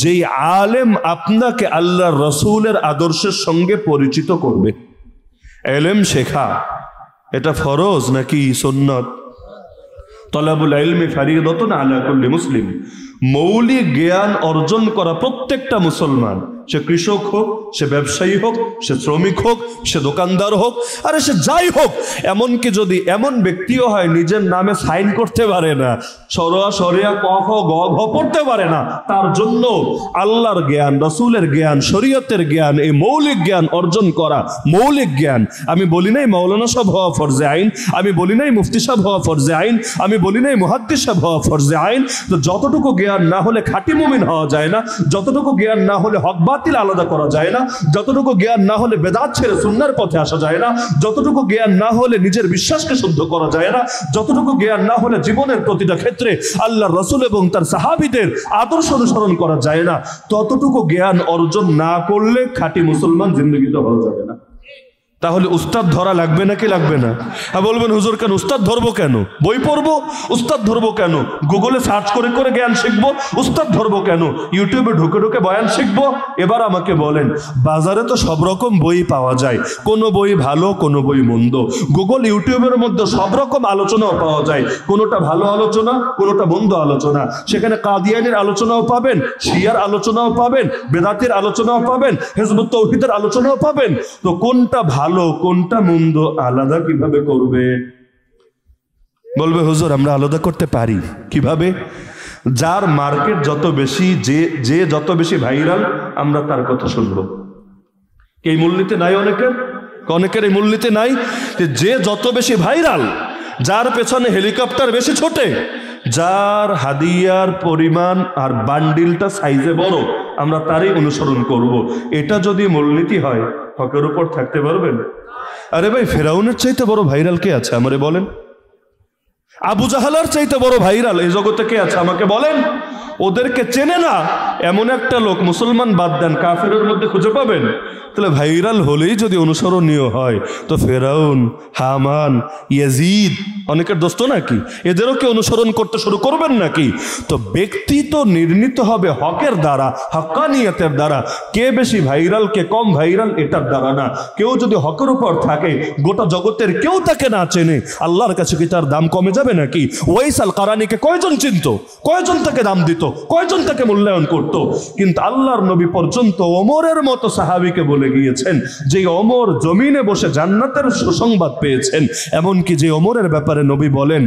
যেই আলেম আপনাকে আল্লাহ রসুলের আদর্শের সঙ্গে পরিচিত করবে এলেম শেখা এটা ফরজ নাকি সন্ন্যত তলাবুল আলমে ফারিয়ে দত না আলা করলে মুসলিম মৌলিক জ্ঞান অর্জন করা প্রত্যেকটা মুসলমান সে কৃষক হোক সে ব্যবসায়ী হোক সে শ্রমিক হোক সে দোকানদার হোক আরে সে যাই হোক এমনকি যদি এমন ব্যক্তিও হয় নিজের নামে সাইন করতে পারে না সরোয়া সরিয়া ক খ গ পড়তে পারে না তার জন্য আল্লাহর জ্ঞান রসুলের জ্ঞান শরীয়তের জ্ঞান এই মৌলিক জ্ঞান অর্জন করা মৌলিক জ্ঞান আমি বলি নাই মৌলানা সাহেব হওয়া ফর্জে আইন আমি বলি নাই মুফতি সাহ হওয়া ফর্জে আইন আমি বলি নাই মুহাদ্দিস সাহেব হওয়া ফর্জে আইন তো যতটুকু জ্ঞান না হলে খাঁটি মুমিন হওয়া যায় না যতটুকু জ্ঞান না হলে হকবাদ বাতিল আলাদা করা যায় না যতটুকু জ্ঞান না হলে বেদাত ছেড়ে সুন্নার পথে আসা যায় না যতটুকু জ্ঞান না হলে নিজের বিশ্বাসকে শুদ্ধ করা যায় না যতটুকু জ্ঞান না হলে জীবনের প্রতিটা ক্ষেত্রে আল্লাহ রসুল এবং তার সাহাবিদের আদর্শ অনুসরণ করা যায় না ততটুকু জ্ঞান অর্জন না করলে খাঁটি মুসলমান জিন্দগিতে হওয়া যাবে না তাহলে উস্তাদ ধরা লাগবে নাকি লাগবে না হ্যাঁ বলবেন হুজুর কেন উস্তাদ ধরবো কেন বই পড়বো উস্তাদ ধরবো কেন গুগলে সার্চ করে করে জ্ঞান শিখবো উস্তাদ ধরবো কেন ইউটিউবে ঢুকে ঢুকে বয়ান শিখবো এবার আমাকে বলেন বাজারে তো সব রকম বই পাওয়া যায় কোনো বই ভালো কোনো বই মন্দ গুগল ইউটিউবের মধ্যে সব রকম আলোচনাও পাওয়া যায় কোনোটা ভালো আলোচনা কোনোটা মন্দ আলোচনা সেখানে কাদিয়ানের আলোচনাও পাবেন শিয়ার আলোচনাও পাবেন বেদাতির আলোচনাও পাবেন হেজবুত তৌহিদের আলোচনাও পাবেন তো কোনটা ভালো ভালো কোনটা মন্দ আলাদা কিভাবে করবে বলবে হুজুর আমরা আলাদা করতে পারি কিভাবে যার মার্কেট যত বেশি যে যে যত বেশি ভাইরাল আমরা তার কথা শুনব এই মূলনীতি নাই অনেকের অনেকের এই মূলনীতি নাই যে যত বেশি ভাইরাল যার পেছনে হেলিকপ্টার বেশি ছোটে যার হাদিয়ার পরিমাণ আর বান্ডিলটা সাইজে বড় আমরা তারই অনুসরণ করব। এটা যদি মূলনীতি হয় হকের উপর থাকতে পারবেন আরে ভাই ফেরাউনের চাইতে বড় ভাইরাল কে আছে আমারে বলেন আবু জাহালার চাইতে বড় ভাইরাল এই জগতে কে আছে আমাকে বলেন ওদেরকে চেনে না এমন একটা লোক মুসলমান বাদ দেন কাফেরের মধ্যে খুঁজে পাবেন তাহলে ভাইরাল হলেই যদি অনুসরণীয় হয় তো ফেরাউন হামান ইয়াজিদ অনেকের দোস্ত নাকি এদেরও কি অনুসরণ করতে শুরু করবেন নাকি তো ব্যক্তি তো নির্ণীত হবে হকের দ্বারা হকানিয়তের দ্বারা কে বেশি ভাইরাল কে কম ভাইরাল এটার দ্বারা না কেউ যদি হকের উপর থাকে গোটা জগতের কেউ তাকে না চেনে আল্লাহর কাছে কি তার দাম কমে যাবে থাকবে নাকি ওয়াইসাল কারানিকে কয়জন চিনত কয়জন তাকে দাম দিত কয়জন তাকে মূল্যায়ন করত কিন্তু আল্লাহর নবী পর্যন্ত অমরের মতো সাহাবিকে বলে গিয়েছেন যে অমর জমিনে বসে জান্নাতের সুসংবাদ পেয়েছেন এমনকি যে অমরের ব্যাপারে নবী বলেন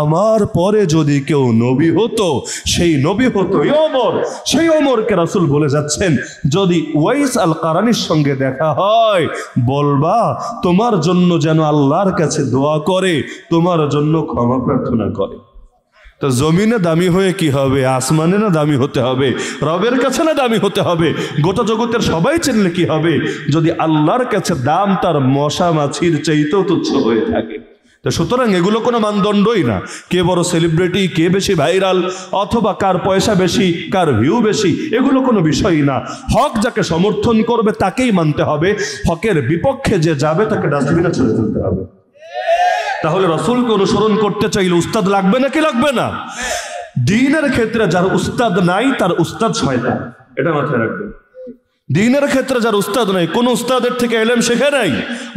আমার পরে যদি কেউ নবী হতো সেই নবী হতো অমর সেই অমরকে রাসুল বলে যাচ্ছেন যদি ওয়াইস আল কারানির সঙ্গে দেখা হয় বলবা তোমার জন্য যেন আল্লাহর কাছে দোয়া করে তোমার জন্য ক্ষমা প্রার্থনা করে তো জমিনে দামি হয়ে কি হবে আসমানে না দামি হতে হবে রবের কাছে না দামি হতে হবে গোটা জগতের সবাই চিনলে কি হবে যদি আল্লাহর কাছে দাম তার মশা মাছির চাইতেও তুচ্ছ হয়ে থাকে তো সুতরাং এগুলো কোনো মানদণ্ডই না কে বড় সেলিব্রিটি কে বেশি ভাইরাল অথবা কার পয়সা বেশি কার ভিউ বেশি এগুলো কোনো বিষয়ই না হক যাকে সমর্থন করবে তাকেই মানতে হবে হকের বিপক্ষে যে যাবে তাকে ডাস্টবিনে ছেড়ে দিতে হবে তাহলে রসুলকে অনুসরণ করতে চাইলে উস্তাদ লাগবে না কি লাগবে না দিনের ক্ষেত্রে যার উস্তাদ নাই তার উস্তাদ না এটা মাথায় রাখবেন দিনের ক্ষেত্রে যার উস্তাদ নাই কোন উস্তাদের থেকে এলেম শেখে নাই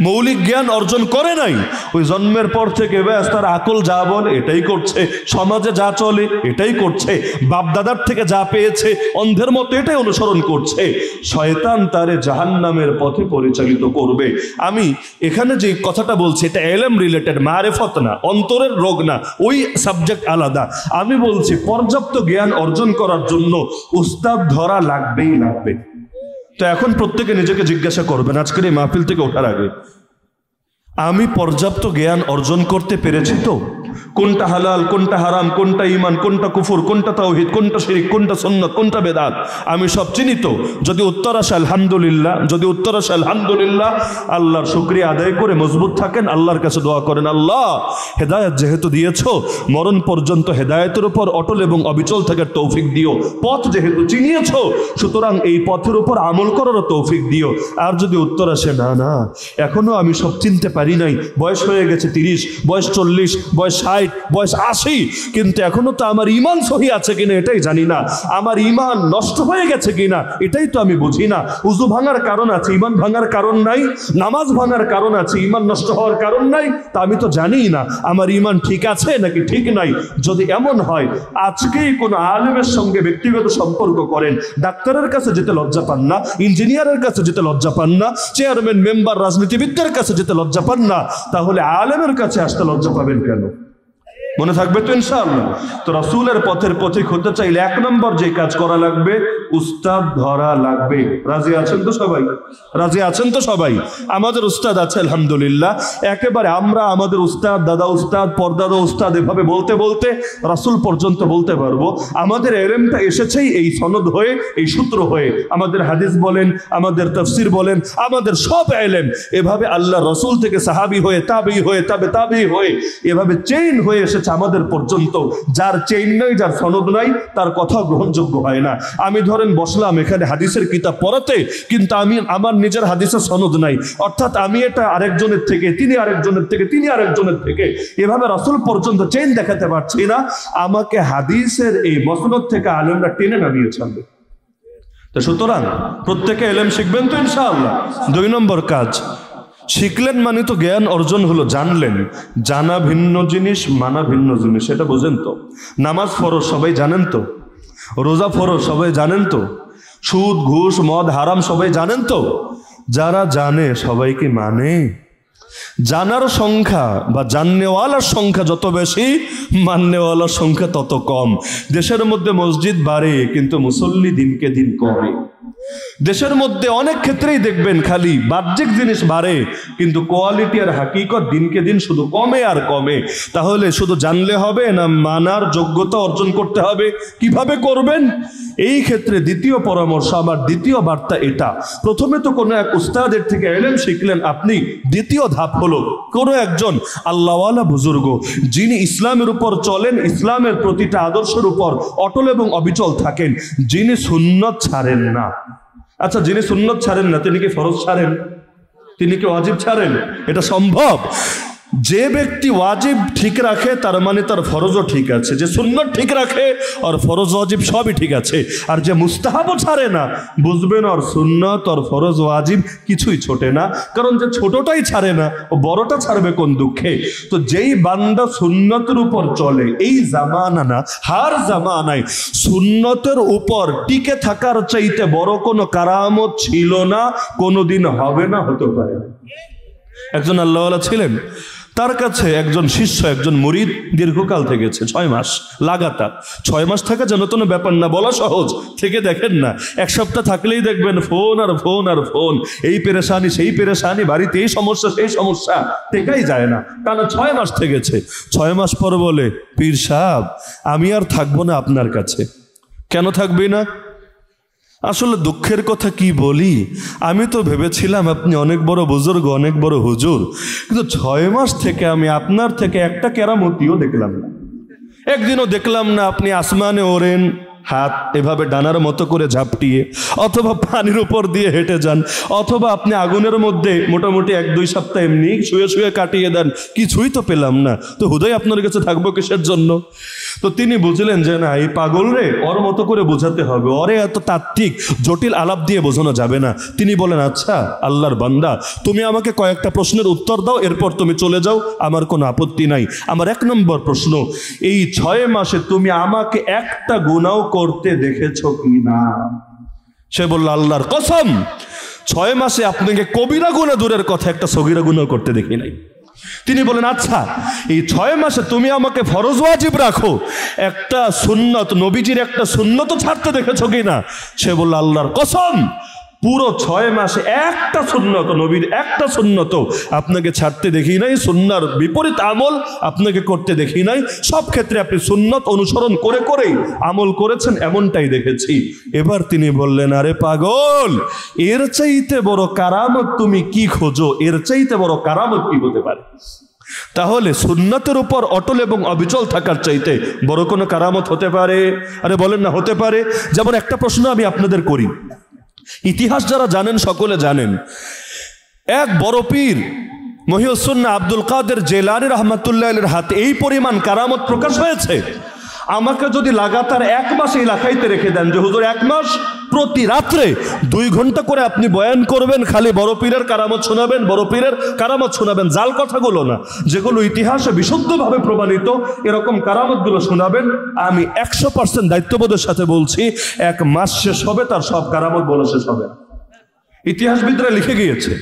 মৌলিক জ্ঞান অর্জন করে নাই ওই জন্মের পর থেকে ব্যাস তার আকল যা বলে এটাই করছে সমাজে যা চলে এটাই করছে বাপদাদার থেকে যা পেয়েছে অন্ধের মতো এটাই অনুসরণ করছে শয়তান তারে জাহান্নামের পথে পরিচালিত করবে আমি এখানে যে কথাটা বলছি এটা এলেম রিলেটেড মারেফত না অন্তরের রোগ না ওই সাবজেক্ট আলাদা আমি বলছি পর্যাপ্ত জ্ঞান অর্জন করার জন্য উস্তাদ ধরা লাগবেই লাগবে তো এখন প্রত্যেকে নিজেকে জিজ্ঞাসা করবেন আজকের এই মাহফিল থেকে ওঠার আগে আমি পর্যাপ্ত জ্ঞান অর্জন করতে পেরেছি তো কোনটা হালাল কোনটা হারাম কোনটা ইমান কোনটা কুফুর কোনটা তাওহিদ কোনটা শিরিক কোনটা সন্ন্যত কোনটা বেদাত আমি সব চিনিত যদি উত্তর আসে আলহামদুলিল্লাহ যদি উত্তর আসে আলহামদুলিল্লাহ আল্লাহর শুক্রিয়া আদায় করে মজবুত থাকেন আল্লাহর কাছে দোয়া করেন আল্লাহ হেদায়ত যেহেতু দিয়েছ মরণ পর্যন্ত হেদায়তের উপর অটল এবং অবিচল থাকার তৌফিক দিও পথ যেহেতু চিনিয়েছ সুতরাং এই পথের উপর আমল করারও তৌফিক দিও আর যদি উত্তর আসে না না এখনো আমি সব চিনতে পারি নাই বয়স হয়ে গেছে তিরিশ বয়স চল্লিশ বয়স ষাট ষাট বয়স আশি কিন্তু এখনো তো আমার ইমান সহি আছে কিনা এটাই জানি না আমার ইমান নষ্ট হয়ে গেছে কিনা এটাই তো আমি বুঝি না উজু ভাঙার কারণ আছে ইমান ভাঙার কারণ নাই নামাজ ভাঙার কারণ আছে ইমান নষ্ট হওয়ার কারণ নাই তা আমি তো জানি না আমার ইমান ঠিক আছে নাকি ঠিক নাই যদি এমন হয় আজকেই কোনো আলেমের সঙ্গে ব্যক্তিগত সম্পর্ক করেন ডাক্তারের কাছে যেতে লজ্জা পান না ইঞ্জিনিয়ারের কাছে যেতে লজ্জা পান না চেয়ারম্যান মেম্বার রাজনীতিবিদদের কাছে যেতে লজ্জা পান না তাহলে আলেমের কাছে আসতে লজ্জা পাবেন কেন মনে থাকবে তো ইনশাআল্লাহ তো রাসুলের পথের পথিক হতে চাইলে এক নম্বর যে কাজ করা লাগবে উস্তাদ ধরা লাগবে রাজি আছেন তো সবাই রাজি আছেন তো সবাই আমাদের উস্তাদ আছে আলহামদুলিল্লাহ একেবারে আমরা আমাদের উস্তাদ দাদা উস্তাদ পরদাদা উস্তাদ এভাবে বলতে বলতে রাসুল পর্যন্ত বলতে পারবো আমাদের এরেমটা এসেছেই এই সনদ হয়ে এই সূত্র হয়ে আমাদের হাদিস বলেন আমাদের তফসির বলেন আমাদের সব এলেন এভাবে আল্লাহ রসুল থেকে সাহাবি হয়ে তাবি হয়ে তাবে তাবি হয়ে এভাবে চেইন হয়ে এসেছে আমাদের পর্যন্ত যার চেইন নাই যার সনদ নাই তার কথা গ্রহণযোগ্য হয় না আমি ধরে ধরেন বসলাম এখানে হাদিসের কিতাব পড়াতে কিন্তু আমি আমার নিজের হাদিসের সনদ নাই অর্থাৎ আমি এটা আরেকজনের থেকে তিনি আরেকজনের থেকে তিনি আরেকজনের থেকে এভাবে রসুল পর্যন্ত চেন দেখাতে পারছি না আমাকে হাদিসের এই মসনদ থেকে আলমরা টেনে নামিয়েছেন তো সুতরাং প্রত্যেকে এলএম শিখবেন তো ইনশাআল্লাহ দুই নম্বর কাজ শিখলেন মানে তো জ্ঞান অর্জন হলো জানলেন জানা ভিন্ন জিনিস মানা ভিন্ন জিনিস এটা বোঝেন তো নামাজ ফরজ সবাই জানেন তো রোজা ফরো সবাই জানেন তো সুদ ঘুষ মদ হারাম সবাই জানেন তো যারা জানে সবাইকে মানে জানার সংখ্যা বা জাননেওয়ালার সংখ্যা যত বেশি মাননেওয়ালার সংখ্যা তত কম দেশের মধ্যে মসজিদ বাড়ে কিন্তু মুসল্লি দিনকে দিন কমে দেশের মধ্যে অনেক ক্ষেত্রেই দেখবেন খালি বাহ্যিক জিনিস বাড়ে কিন্তু কোয়ালিটি আর হাকিকত দিনকে দিন শুধু কমে আর কমে তাহলে শুধু জানলে হবে না মানার যোগ্যতা অর্জন করতে হবে কিভাবে করবেন এই ক্ষেত্রে দ্বিতীয় পরামর্শ আমার দ্বিতীয় বার্তা এটা প্রথমে তো কোনো এক উস্তাদের থেকে এলেম শিখলেন আপনি দ্বিতীয় ধাপ হলো কোনো একজন আল্লাহওয়ালা বুজুর্গ যিনি ইসলামের উপর চলেন ইসলামের প্রতিটা আদর্শের উপর অটল এবং অবিচল থাকেন যিনি সুন্নত ছাড়েন না আচ্ছা যিনি সুন্নত ছাড়েন না তিনি কি ফরজ ছাড়েন তিনি কি অজীব ছাড়েন এটা সম্ভব যে ব্যক্তি ওয়াজিব ঠিক রাখে তার মানে তার ফরজও ঠিক আছে যে সুন্নত ঠিক রাখে আর ফরজ ওয়াজিব সবই ঠিক আছে আর যে মুস্তাহাবও ছাড়ে না বুঝবেন আর সুন্নত আর ফরজ ওয়াজিব কিছুই ছোটে না কারণ যে ছোটটাই ছাড়ে না ও বড়টা ছাড়বে কোন দুঃখে তো যেই বান্দা সুন্নতের উপর চলে এই জামানা না হার জামানায় সুন্নতের উপর টিকে থাকার চাইতে বড় কোনো কারামত ছিল না কোনোদিন হবে না হতে পারে একজন আল্লাহওয়ালা ছিলেন তার কাছে একজন শিষ্য একজন মুরিদ দীর্ঘকাল থেকেছে ছয় মাস লাগাতার ছয় মাস থাকা যেন কোনো ব্যাপার না বলা সহজ থেকে দেখেন না এক সপ্তাহ থাকলেই দেখবেন ফোন আর ফোন আর ফোন এই পেরেশানি সেই পেরেশানি বাড়িতে এই সমস্যা সেই সমস্যা টেকাই যায় না টানা ছয় মাস থেকেছে ছয় মাস পর বলে পীর সাহাব আমি আর থাকবো না আপনার কাছে কেন থাকবি না আসলে দুঃখের কথা কি বলি আমি তো ভেবেছিলাম আপনি অনেক বড় বুজুর্গ অনেক বড় হুজুর কিন্তু ছয় মাস থেকে আমি আপনার থেকে একটা কেরামতিও দেখলাম না একদিনও দেখলাম না আপনি আসমানে ওরেন হাত এভাবে ডানার মতো করে ঝাপটিয়ে অথবা পানির উপর দিয়ে হেঁটে যান অথবা আপনি আগুনের মধ্যে মোটামুটি এক দুই সপ্তাহ এমনি শুয়ে শুয়ে কাটিয়ে দেন কিছুই তো পেলাম না তো হুদয় আপনার কাছে থাকবো কিসের জন্য তো তিনি বুঝলেন যে না এই পাগল রে ওর মতো করে বোঝাতে হবে ওরে এত তাত্ত্বিক জটিল আলাপ দিয়ে বোঝানো যাবে না তিনি বলেন আচ্ছা আল্লাহর বান্দা তুমি আমাকে কয়েকটা প্রশ্নের উত্তর দাও এরপর তুমি চলে যাও আমার কোনো আপত্তি নাই আমার এক নম্বর প্রশ্ন এই ছয় মাসে তুমি আমাকে একটা গুণাও করতে দেখেছ কি না সে বলল আল্লাহর কসম ছয় মাসে আপনাকে কবিরা গুণা দূরের কথা একটা সগিরা গুণাও করতে দেখি নাই তিনি বলেন আচ্ছা এই ছয় মাসে তুমি আমাকে ফরজ ওয়াজিব রাখো একটা সুন্নত নবীজির একটা সুন্নত ছাড়তে দেখেছো কিনা সে বলল আল্লাহর কসম পুরো ছয় মাসে একটা সুন্নত নবীর একটা সুন্নত আপনাকে ছাড়তে দেখি নাই সুন্নার বিপরীত আমল আপনাকে করতে দেখি নাই সব ক্ষেত্রে আপনি সুন্নত অনুসরণ করে করেই আমল করেছেন এমনটাই দেখেছি এবার তিনি বললেন আরে পাগল এর চাইতে বড় কারামত তুমি কি খোঁজো এর চাইতে বড় কারামত কি হতে পারে তাহলে সুন্নতের উপর অটল এবং অবিচল থাকার চাইতে বড় কোনো কারামত হতে পারে আরে বলেন না হতে পারে যেমন একটা প্রশ্ন আমি আপনাদের করি ইতিহাস যারা জানেন সকলে জানেন এক বড় পীর মহিউসুন্না আব্দুল কাদের জেলানি রহমতুল্লাহ হাতে এই পরিমাণ কারামত প্রকাশ হয়েছে আমাকে যদি লাগাতার এক মাস এই লাখাইতে রেখে দেন যে হুজুর এক মাস প্রতি রাত্রে দুই ঘন্টা করে আপনি বয়ান করবেন খালি বড় পীরের কারামত শোনাবেন বড় পীরের কারামত শোনাবেন জাল কথাগুলো না যেগুলো ইতিহাসে বিশুদ্ধভাবে প্রমাণিত এরকম কারামতগুলো শোনাবেন আমি একশো পার্সেন্ট দায়িত্ববোধের সাথে বলছি এক মাস শেষ হবে তার সব কারামত বলে শেষ হবে ইতিহাসবিদরা লিখে গিয়েছে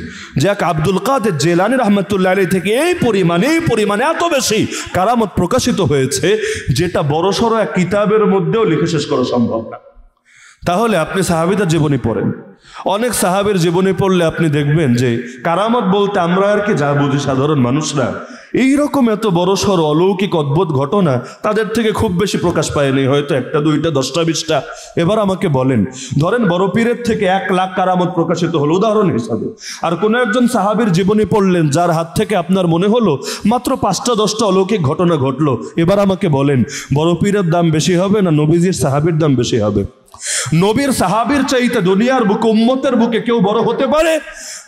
যে এক আব্দুল কাদের জেলানি রহমতুল্লাহ আলী থেকে এই পরিমাণে এই পরিমাণে এত বেশি কারামত প্রকাশিত হয়েছে যেটা সড়ো এক কিতাবের মধ্যেও লিখে শেষ করা সম্ভব না তাহলে আপনি সাহাবিদার জীবনী পড়েন অনেক সাহাবের জীবনী পড়লে আপনি দেখবেন যে কারামত বলতে আমরা আর কি যা বুঝি সাধারণ মানুষরা এইরকম এত বড় অলৌকিক অদ্ভুত ঘটনা তাদের থেকে খুব বেশি প্রকাশ পায়নি হয়তো একটা দুইটা দশটা বিশটা এবার আমাকে বলেন ধরেন বড় পীরের থেকে এক লাখ কারামত প্রকাশিত হলো উদাহরণ হিসাবে আর কোনো একজন সাহাবির জীবনী পড়লেন যার হাত থেকে আপনার মনে হলো মাত্র পাঁচটা দশটা অলৌকিক ঘটনা ঘটলো এবার আমাকে বলেন বড় পীরের দাম বেশি হবে না নবীজির সাহাবির দাম বেশি হবে নবীর সাহাবির চাইতে দুনিয়ার বুকে উম্মতের বুকে কেউ বড় হতে পারে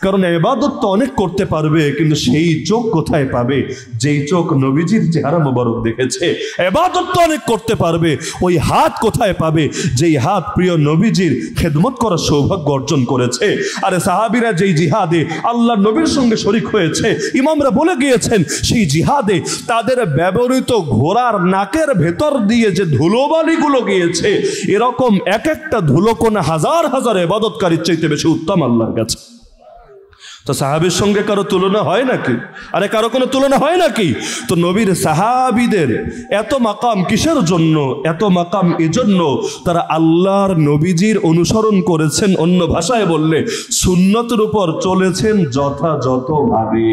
কারণ এবাদত তো অনেক করতে পারবে কিন্তু সেই চোখ কোথায় পাবে যেই চোখ নবীজির চেহারা মোবারক দেখেছে এবাদত তো অনেক করতে পারবে ওই হাত কোথায় পাবে যেই হাত প্রিয় নবীজির খেদমত করার সৌভাগ্য অর্জন করেছে আরে সাহাবিরা যেই জিহাদে আল্লাহ নবীর সঙ্গে শরিক হয়েছে ইমামরা বলে গিয়েছেন সেই জিহাদে তাদের ব্যবহৃত ঘোড়ার নাকের ভেতর দিয়ে যে ধুলোবালিগুলো গিয়েছে এরকম এক এক একটা ধুলোকোনে হাজার হাজার এবাদতকারীর চাইতে বেশি উত্তম আল্লাহর কাছে তো সাহাবির সঙ্গে কারো তুলনা হয় নাকি আরে কারো কোনো তুলনা হয় নাকি তো নবীর সাহাবিদের এত মাকাম কিসের জন্য এত মাকাম এজন্য তারা আল্লাহর নবীজির অনুসরণ করেছেন অন্য ভাষায় বললে সুন্নতের উপর চলেছেন যথাযথভাবে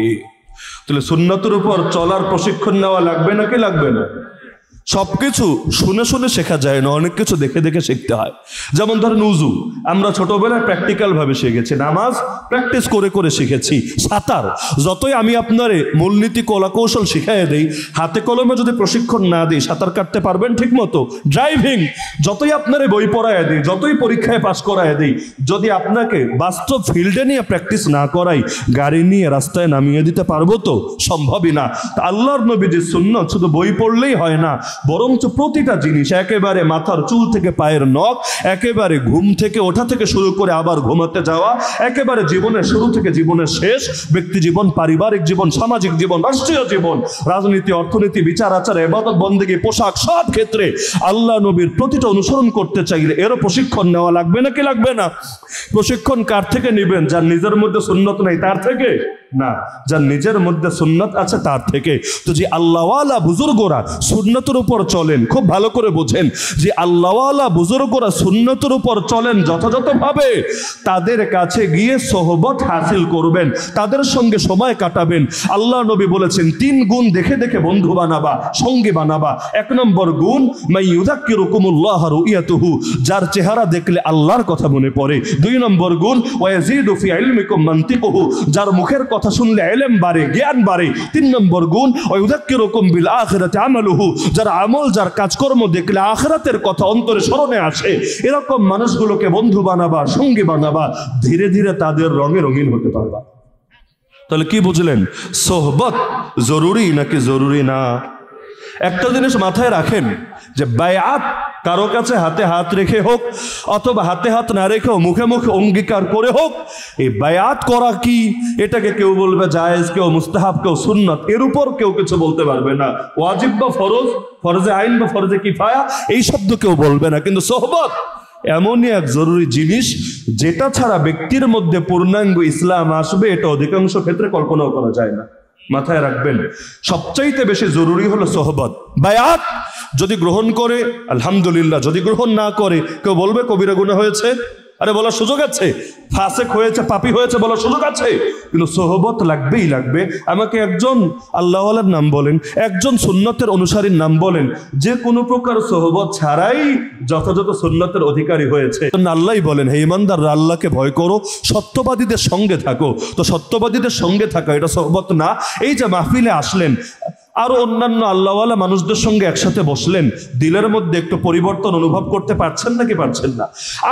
তাহলে সুন্নতের উপর চলার প্রশিক্ষণ নেওয়া লাগবে নাকি লাগবে না সব কিছু শুনে শুনে শেখা যায় না অনেক কিছু দেখে দেখে শিখতে হয় যেমন ধরেন উজু আমরা ছোটবেলায় প্র্যাকটিক্যালভাবে শিখেছি নামাজ প্র্যাকটিস করে করে শিখেছি সাঁতার যতই আমি আপনারে মূলনীতি কলাকৌশল শিখাইয়া দেই হাতে কলমে যদি প্রশিক্ষণ না দিই সাঁতার কাটতে পারবেন ঠিক মতো ড্রাইভিং যতই আপনারে বই পড়াইয়া দিই যতই পরীক্ষায় পাশ করাইয়া দিই যদি আপনাকে বাস্তব ফিল্ডে নিয়ে প্র্যাকটিস না করাই গাড়ি নিয়ে রাস্তায় নামিয়ে দিতে পারবো তো সম্ভবই না আল্লাহর যে শূন্য শুধু বই পড়লেই হয় না বরঞ্চ প্রতিটা জিনিস একেবারে মাথার চুল থেকে পায়ের নখ একেবারে ঘুম থেকে ওঠা থেকে শুরু করে আবার ঘুমাতে যাওয়া একেবারে জীবনের শুরু থেকে জীবনের শেষ ব্যক্তি জীবন পারিবারিক জীবন সামাজিক জীবন রাষ্ট্রীয় জীবন রাজনীতি অর্থনীতি বিচার আচার এবাদত বন্দেগী পোশাক সব ক্ষেত্রে আল্লাহ নবীর প্রতিটা অনুসরণ করতে চাইলে এরও প্রশিক্ষণ নেওয়া লাগবে না কি লাগবে না প্রশিক্ষণ কার থেকে নেবেন যার নিজের মধ্যে সুন্নত নেই তার থেকে না যার নিজের মধ্যে সুন্নত আছে তার থেকে তো যে আল্লাহওয়ালা বুজুর্গরা সুন্নতের উপর চলেন খুব ভালো করে বোঝেন যে আল্লাহওয়ালা বুজুর্গরা সুন্নতর উপর চলেন যথাযথভাবে তাদের কাছে গিয়ে সহবত হাসিল করবেন তাদের সঙ্গে সময় কাটাবেন আল্লাহ নবী বলেছেন তিন গুণ দেখে দেখে বন্ধু বানাবা সঙ্গী বানাবা এক নম্বর গুণ মাইউদাক্কি রকুমুল্লাহ ইয়াতুহু যার চেহারা দেখলে আল্লাহর কথা মনে পড়ে দুই নম্বর গুণ ওয়াজিদু ফি ইলমিকুম যার মুখের কথা শুনলে ইলম বাড়ে জ্ঞান বাড়ে তিন নম্বর গুণ ওয়াউদাক্কি রকুম বিল আখিরাতি আমালুহু যার আমল যার কাজকর্ম দেখলে আখরাতের কথা অন্তরে স্মরণে আসে এরকম মানুষগুলোকে বন্ধু বানাবা সঙ্গী বানাবা ধীরে ধীরে তাদের রঙে রঙিন হতে পারবা তাহলে কি বুঝলেন সোহবত জরুরি নাকি জরুরি না একটা জিনিস মাথায় রাখেন যে বায়াত কারো কাছে হাতে হাত রেখে হোক অথবা হাতে হাত না রেখেও মুখে মুখে অঙ্গীকার করে হোক এই বায়াত করা কি এটাকে কেউ বলবে জায়েজ কেউ মুস্তাহাব কেউ সুন্নত এর উপর কেউ কিছু বলতে পারবে না ওয়াজিব বা ফরজ ফরজে আইন বা ফরজে কিফায়া এই শব্দ কেউ বলবে না কিন্তু সোহবত এমনই এক জরুরি জিনিস যেটা ছাড়া ব্যক্তির মধ্যে পূর্ণাঙ্গ ইসলাম আসবে এটা অধিকাংশ ক্ষেত্রে কল্পনাও করা যায় না মাথায় রাখবেন সবচাইতে বেশি জরুরি হলো সোহবত বায়াত যদি গ্রহণ করে আলহামদুলিল্লাহ যদি গ্রহণ না করে কেউ বলবে কবিরা গুণা হয়েছে আরে বলার সুযোগ আছে ফাসেক হয়েছে পাপি হয়েছে বলার সুযোগ আছে কিন্তু সোহবত লাগবেই লাগবে আমাকে একজন আল্লাহওয়ালার নাম বলেন একজন সুন্নতের অনুসারীর নাম বলেন যে কোনো প্রকার সোহবত ছাড়াই যথাযথ সুন্নতের অধিকারী হয়েছে আল্লাহ বলেন হে ইমানদার আল্লাহকে ভয় করো সত্যবাদীদের সঙ্গে থাকো তো সত্যবাদীদের সঙ্গে থাকা এটা সোহবত না এই যে মাহফিলে আসলেন আর অন্যান্য আল্লাহওয়ালা মানুষদের সঙ্গে একসাথে বসলেন দিলের মধ্যে একটু পরিবর্তন অনুভব করতে পারছেন নাকি পারছেন না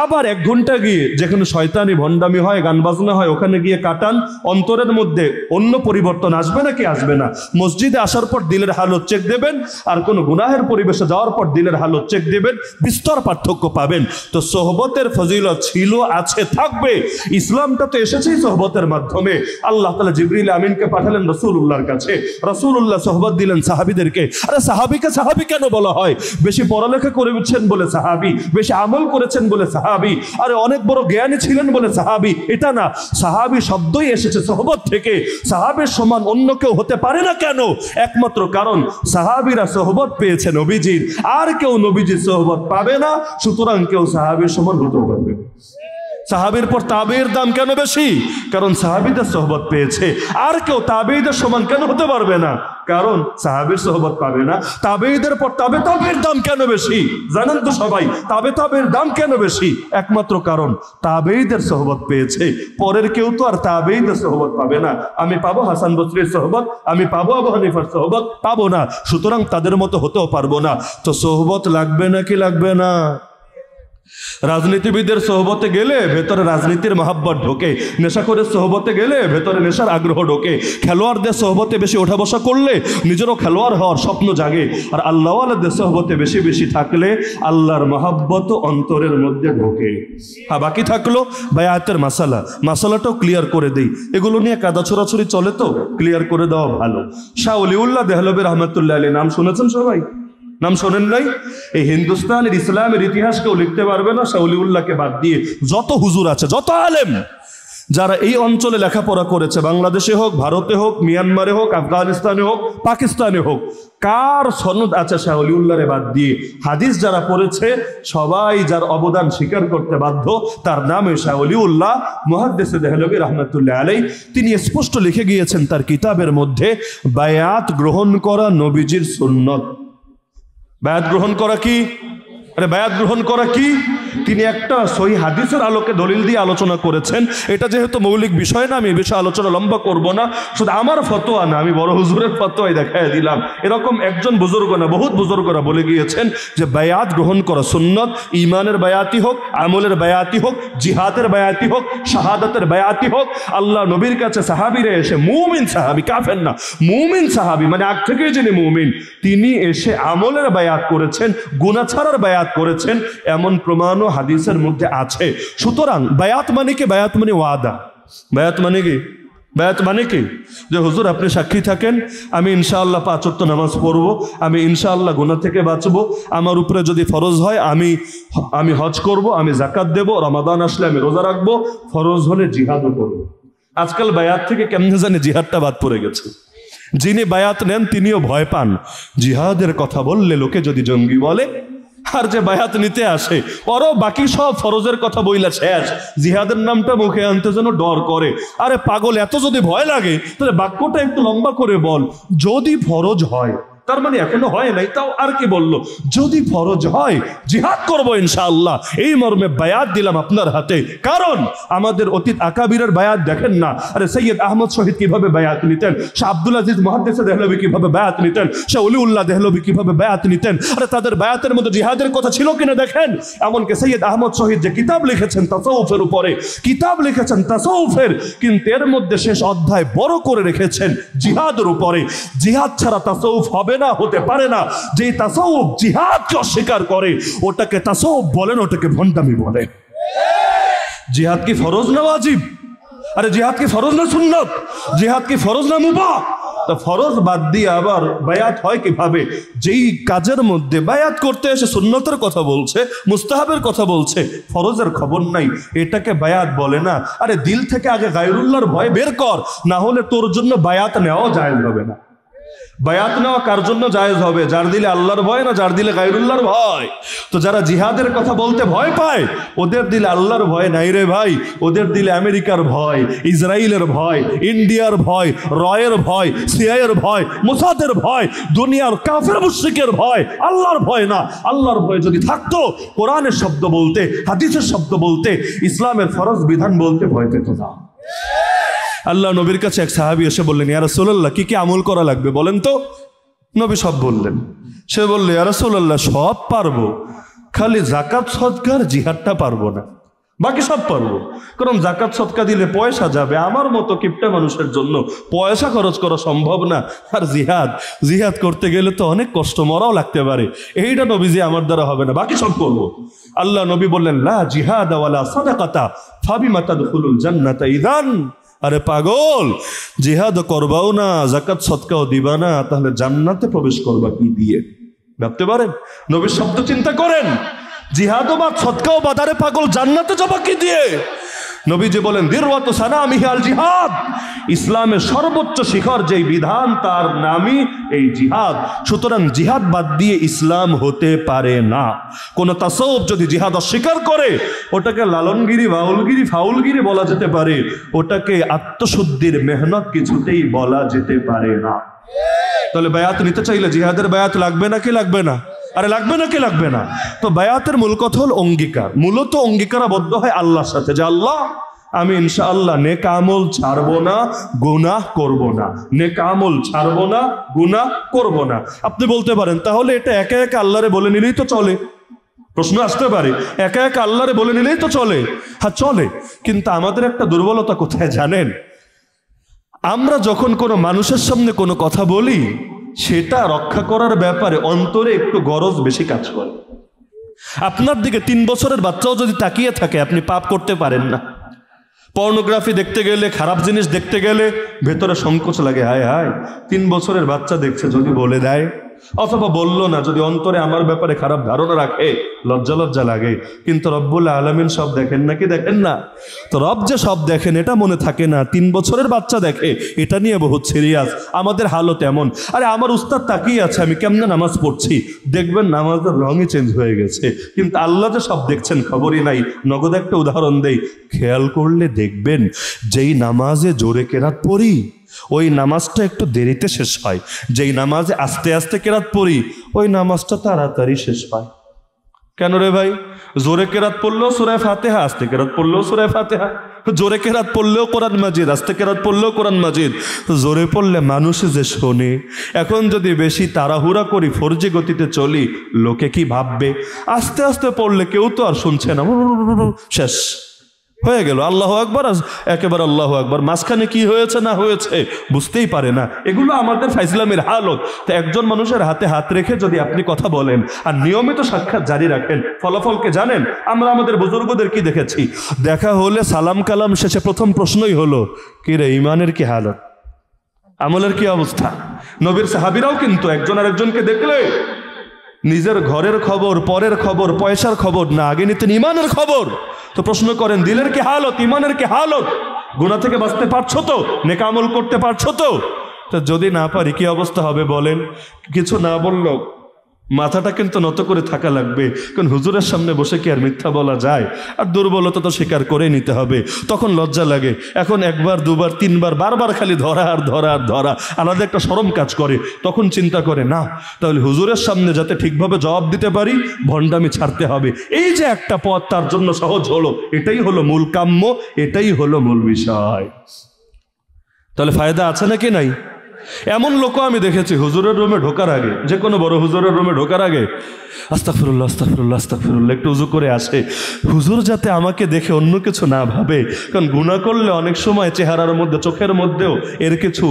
আবার এক ঘন্টা গিয়ে যেখানে শয়তানি ভণ্ডামি হয় গান বাজনা হয় ওখানে গিয়ে কাটান অন্তরের মধ্যে অন্য পরিবর্তন আসবে নাকি আসবে না মসজিদে আসার পর দিলের হালত চেক দেবেন আর কোনো গুনাহের পরিবেশে যাওয়ার পর দিলের হালত চেক দেবেন বিস্তর পার্থক্য পাবেন তো সোহবতের ফজিলত ছিল আছে থাকবে ইসলামটা তো এসেছেই সোহবতের মাধ্যমে আল্লাহ তালা জিবরিল আমিনকে পাঠালেন রসুল উল্লাহর কাছে রসুল উল্লাহ সোহবত নবুয়াদ দিলেন সাহাবিদেরকে আরে সাহাবিকে সাহাবি কেন বলা হয় বেশি পড়ালেখা করেছেন বলে সাহাবি বেশি আমল করেছেন বলে সাহাবি আরে অনেক বড় জ্ঞানী ছিলেন বলে সাহাবি এটা না সাহাবি শব্দই এসেছে সহবত থেকে সাহাবের সমান অন্য কেউ হতে পারে না কেন একমাত্র কারণ সাহাবিরা সহবত পেয়েছে নবীজির আর কেউ নবীজির সহবত পাবে না সুতরাং কেউ সাহাবির সমান হতে পারবে সাহাবির পর তাবের দাম কেন বেশি কারণ সাহাবিদের সহবত পেয়েছে আর কেউ তাবেইদের সমান কেন হতে পারবে না কারণ সাহাবির সহবত পাবে না তাবেইদের পর তাবে তাবের দাম কেন বেশি জানেন তো সবাই তাবে তাবের দাম কেন বেশি একমাত্র কারণ তাবেইদের সহবত পেয়েছে পরের কেউ তো আর তাবেইদের সহবত পাবে না আমি পাবো হাসান বসরির সহবত আমি পাবো আবু হানিফার সহবত পাবো না সুতরাং তাদের মতো হতেও পারবো না তো সহবত লাগবে নাকি লাগবে না রাজনীতিবিদের সহবতে গেলে ভেতরে রাজনীতির মহাব্বত ঢোকে নেশাখোরের সহবতে গেলে ভেতরে নেশার আগ্রহ ঢোকে খেলোয়াড়দের সহবতে বেশি ওঠা বসা করলে নিজেরও খেলোয়াড় হওয়ার স্বপ্ন জাগে আর আল্লাহওয়ালাদের সহবতে বেশি বেশি থাকলে আল্লাহর মহাব্বত অন্তরের মধ্যে ঢোকে হ্যাঁ বাকি থাকলো বায়াতের মাসালা মাসালাটাও ক্লিয়ার করে দেই এগুলো নিয়ে কাদা ছোড়াছড়ি চলে তো ক্লিয়ার করে দেওয়া ভালো শাহ অলিউল্লাহ দেহলবের রহমতুল্লাহ আলী নাম শুনেছেন সবাই নাম শোনেন নাই এই হিন্দুস্তানের ইসলামের ইতিহাস কেউ লিখতে পারবে না শাউলিউল্লাহকে বাদ দিয়ে যত হুজুর আছে যত আলেম যারা এই অঞ্চলে লেখাপড়া করেছে বাংলাদেশে হোক ভারতে হোক মিয়ানমারে হোক আফগানিস্তানে হোক পাকিস্তানে হোক কার সনদ আছে শাহলিউল্লাহরে বাদ দিয়ে হাদিস যারা পড়েছে সবাই যার অবদান স্বীকার করতে বাধ্য তার নামে শাহলিউল্লাহ মহাদ্দেশে দেহলবি রহমতুল্লাহ আলাই তিনি স্পষ্ট লিখে গিয়েছেন তার কিতাবের মধ্যে বায়াত গ্রহণ করা নবীজির সুন্নত ব্যাধ গ্রহণ করা কি আরে বায়াত গ্রহণ করা কি তিনি একটা সহি হাদিসের আলোকে দলিল দিয়ে আলোচনা করেছেন এটা যেহেতু মৌলিক বিষয় না আমি এ বিষয়ে আলোচনা লম্বা করব না শুধু আমার ফতোয়া না আমি বড় হুজুরের ফতোয়াই দেখায় দিলাম এরকম একজন বুজুর্গ না বহুত বুজুর্গরা বলে গিয়েছেন যে বায়াত গ্রহণ করা সুন্নত ইমানের বায়াতি হোক আমলের বায়াতি হোক জিহাদের বায়াতি হোক শাহাদাতের বায়াতি হোক আল্লাহ নবীর কাছে সাহাবিরে এসে মুমিন সাহাবি কাফের না মুমিন সাহাবি মানে আগ থেকেই যিনি মুমিন তিনি এসে আমলের বায়াত করেছেন গুনাছাড়ার বায়াত করেছেন এমন প্রমাণও হাদিসের মধ্যে আছে সুতরাং বায়াত মানে কি বায়াত মানে ওয়াদা বায়াত মানে কি বায়াত মানে কি যে হুজুর আপনি সাক্ষী থাকেন আমি ইনশাআল্লাহ পাঁচত্ব নামাজ পড়ব আমি ইনশাআল্লাহ গোনা থেকে বাঁচব আমার উপরে যদি ফরজ হয় আমি আমি হজ করব আমি জাকাত দেব রমাদান আসলে আমি রোজা রাখবো ফরজ হলে জিহাদও করব আজকাল বায়াত থেকে কেমনে জানে জিহাদটা বাদ পড়ে গেছে যিনি বায়াত নেন তিনিও ভয় পান জিহাদের কথা বললে লোকে যদি জঙ্গি বলে আর যে বায়াত নিতে আসে ওরও বাকি সব ফরজের কথা বইলা শেষ জিহাদের নামটা মুখে আনতে যেন ডর করে আরে পাগল এত যদি ভয় লাগে তাহলে বাক্যটা একটু লম্বা করে বল যদি ফরজ হয় তার মানে এখনো হয় নাই তাও আর কি বলল যদি ফরজ হয় জিহাদ করব ইনশাআল্লাহ এই মর্মে বায়াত দিলাম আপনার হাতে কারণ আমাদের অতীত আকাবিরের বায়াত দেখেন না আরে সৈয়দ আহমদ শহীদ কিভাবে বায়াত নিতেন শাহ আব্দুল আজিজ মহাদ্দেশা দেহলবি কিভাবে বায়াত নিতেন শাহ উলিউল্লাহ দেহলবি কিভাবে বায়াত নিতেন আরে তাদের বায়াতের মধ্যে জিহাদের কথা ছিল কিনা দেখেন এমনকি সৈয়দ আহমদ শহীদ যে কিতাব লিখেছেন তাসৌফের উপরে কিতাব লিখেছেন তাসৌফের কিন্তু এর মধ্যে শেষ অধ্যায় বড় করে রেখেছেন জিহাদের উপরে জিহাদ ছাড়া তাসৌফ হবে না হতে পারে না যে তাসৌফ জিহাদ কে অস্বীকার করে ওটাকে তাসৌফ বলেন ওটাকে ভণ্ডামি বলে জিহাদ কি ফরজ না ওয়াজিব আরে জিহাদ কি ফরজ না সুন্নত জিহাদ কি ফরজ না মুবা ফরজ বাদ দিয়ে আবার বায়াত হয় কিভাবে যেই কাজের মধ্যে বায়াত করতে এসে সুন্নতের কথা বলছে মুস্তাহাবের কথা বলছে ফরজের খবর নাই এটাকে বায়াত বলে না আরে দিল থেকে আগে গায়রুল্লাহর ভয় বের কর না হলে তোর জন্য বায়াত নেওয়া যায় হবে না বায়াত নেওয়া কার জন্য জায়েজ হবে যার দিলে আল্লাহর ভয় না যার দিলে গাইরুল্লাহর ভয় তো যারা জিহাদের কথা বলতে ভয় পায় ওদের দিলে আল্লাহর ভয় নাই রে ভাই ওদের দিলে আমেরিকার ভয় ইসরায়েলের ভয় ইন্ডিয়ার ভয় রয়ের ভয় সিআইয়ের ভয় মোসাদের ভয় দুনিয়ার কাফের মুশ্রিকের ভয় আল্লাহর ভয় না আল্লাহর ভয় যদি থাকতো কোরআনের শব্দ বলতে হাদিসের শব্দ বলতে ইসলামের ফরজ বিধান বলতে ভয় পেত না আল্লাহ নবীর কাছে এক সাহাবি এসে বললেন ইয়ারা সোল্লাহ কী কী আমল করা লাগবে বলেন তো নবী সব বললেন সে বললো ইয়ারা সোল্লাহ সব পারবো খালি জাকাত সৎকার জিহাদটা পারবো না বাকি সব পারবো কারণ জাকাত সৎকা দিলে পয়সা যাবে আমার মতো কিপটা মানুষের জন্য পয়সা খরচ করা সম্ভব না আর জিহাদ জিহাদ করতে গেলে তো অনেক কষ্ট মরাও লাগতে পারে এইটা নবী যে আমার দ্বারা হবে না বাকি সব করবো আল্লাহ নবী বললেন লা জিহাদ ফাবি সাদাকাতা ফাবিমাতাদখুলুল জান্নাতা ইদান আরে পাগল জিহাদ করবাও না জাকাত সৎকাও দিবা না তাহলে জান্নাতে প্রবেশ করবা কি দিয়ে ভাবতে পারেন নবীর শব্দ চিন্তা করেন জিহাদ বা সৎকাও বাদারে পাগল জান্নাতে যাবা কি দিয়ে নবীজি বলেন দীর্ঘত সানা মিহাল জিহাদ ইসলামের সর্বোচ্চ শিখর যেই বিধান তার নামই এই জিহাদ সুতরাং জিহাদ বাদ দিয়ে ইসলাম হতে পারে না কোনো তাসব যদি জিহাদ অস্বীকার করে ওটাকে লালনগিরি বাউলগিরি ফাউলগিরি বলা যেতে পারে ওটাকে আত্মশুদ্ধির মেহনত কিছুতেই বলা যেতে পারে না তাহলে বায়াত নিতে চাইলে জিহাদের বায়াত লাগবে না কি লাগবে না আরে লাগবে না কি লাগবে না তো বায়াতের মূল কথা হল অঙ্গীকার মূলত অঙ্গীকারাবদ্ধ হয় আল্লাহর সাথে যে আল্লাহ আমি ইনশাআল্লাহ নে কামল ছাড়বো না গুনাহ করব না নে কামল ছাড়বো না গুনাহ করব না আপনি বলতে পারেন তাহলে এটা একা একা আল্লাহরে বলে নিলেই তো চলে প্রশ্ন আসতে পারে একা একা আল্লাহরে বলে নিলেই তো চলে হ্যাঁ চলে কিন্তু আমাদের একটা দুর্বলতা কোথায় জানেন আমরা যখন কোনো মানুষের সামনে কোনো কথা বলি সেটা রক্ষা করার ব্যাপারে অন্তরে একটু গরজ বেশি কাজ করে আপনার দিকে তিন বছরের বাচ্চাও যদি তাকিয়ে থাকে আপনি পাপ করতে পারেন না পর্নোগ্রাফি দেখতে গেলে খারাপ জিনিস দেখতে গেলে ভেতরে সংকোচ লাগে হায় হায় তিন বছরের বাচ্চা দেখছে যদি বলে দেয় অথবা বললো না যদি অন্তরে আমার ব্যাপারে খারাপ ধারণা রাখে লজ্জা লজ্জা লাগে কিন্তু রব্বুল্লাহ আলমিন সব দেখেন নাকি দেখেন না তো রব যে সব দেখেন এটা মনে থাকে না তিন বছরের বাচ্চা দেখে এটা নিয়ে বহুত সিরিয়াস আমাদের হালত এমন আরে আমার উস্তাদ তাকিয়ে আছে আমি কেমন নামাজ পড়ছি দেখবেন নামাজের রঙই চেঞ্জ হয়ে গেছে কিন্তু আল্লাহ যে সব দেখছেন খবরই নাই নগদ একটা উদাহরণ দেই খেয়াল করলে দেখবেন যেই নামাজে জোরে কেরাত পড়ি ওই নামাজটা একটু দেরিতে শেষ হয় যেই নামাজে আস্তে আস্তে কেরাত পড়ি ওই নামাজটা তাড়াতাড়ি শেষ হয় কেন রে ভাই জোরে কেরাত পড়লেও সুরায় হা আস্তে কেরাত পড়লেও সুরায় হা জোরে কেরাত পড়লেও কোরআন মাজিদ আস্তে কেরাত পড়লেও কোরআন মাজিদ জোরে পড়লে মানুষ যে শোনে এখন যদি বেশি তাড়াহুড়া করি ফোরজি গতিতে চলি লোকে কি ভাববে আস্তে আস্তে পড়লে কেউ তো আর শুনছে না শেষ হয়ে গেল আল্লাহ আকবর একেবারে আল্লাহ আকবর মাঝখানে কি হয়েছে না হয়েছে বুঝতেই পারে না এগুলো আমাদের ফাইসলামের হালত তো একজন মানুষের হাতে হাত রেখে যদি আপনি কথা বলেন আর নিয়মিত সাক্ষাৎ জারি রাখেন ফলাফলকে জানেন আমরা আমাদের বুজুর্গদের কি দেখেছি দেখা হলে সালাম কালাম শেষে প্রথম প্রশ্নই হলো কি রে ইমানের কি হালত আমলের কি অবস্থা নবীর সাহাবিরাও কিন্তু একজন আরেকজনকে দেখলে নিজের ঘরের খবর পরের খবর পয়সার খবর না আগে নিতেন ইমানের খবর তো প্রশ্ন করেন দিলের কি হালত ইমানের কি হালত গুণা থেকে বাঁচতে পারছো তো নেকামল করতে পারছো তো তো যদি না পারি কি অবস্থা হবে বলেন কিছু না বললেও মাথাটা কিন্তু নত করে থাকা লাগবে কারণ হুজুরের সামনে বসে কি আর মিথ্যা বলা যায় আর দুর্বলতা তো স্বীকার করে নিতে হবে তখন লজ্জা লাগে এখন একবার দুবার তিনবার বারবার খালি ধরা আর ধরা আর ধরা আলাদা একটা সরম কাজ করে তখন চিন্তা করে না তাহলে হুজুরের সামনে যাতে ঠিকভাবে জবাব দিতে পারি ভণ্ডামি ছাড়তে হবে এই যে একটা পথ তার জন্য সহজ হলো এটাই হলো মূল কাম্য এটাই হলো মূল বিষয় তাহলে ফায়দা আছে নাকি নাই এমন লোকও আমি দেখেছি হুজুরের রুমে ঢোকার আগে যে কোনো বড় হুজুরের রুমে ঢোকার আগে আস্তাফিরুল্লাহ আস্তাফিরুল্লাহ আস্তাফিরুল্লাহ একটু উজু করে আসে হুজুর যাতে আমাকে দেখে অন্য কিছু না ভাবে কারণ গুণা করলে অনেক সময় চেহারার মধ্যে চোখের মধ্যেও এর কিছু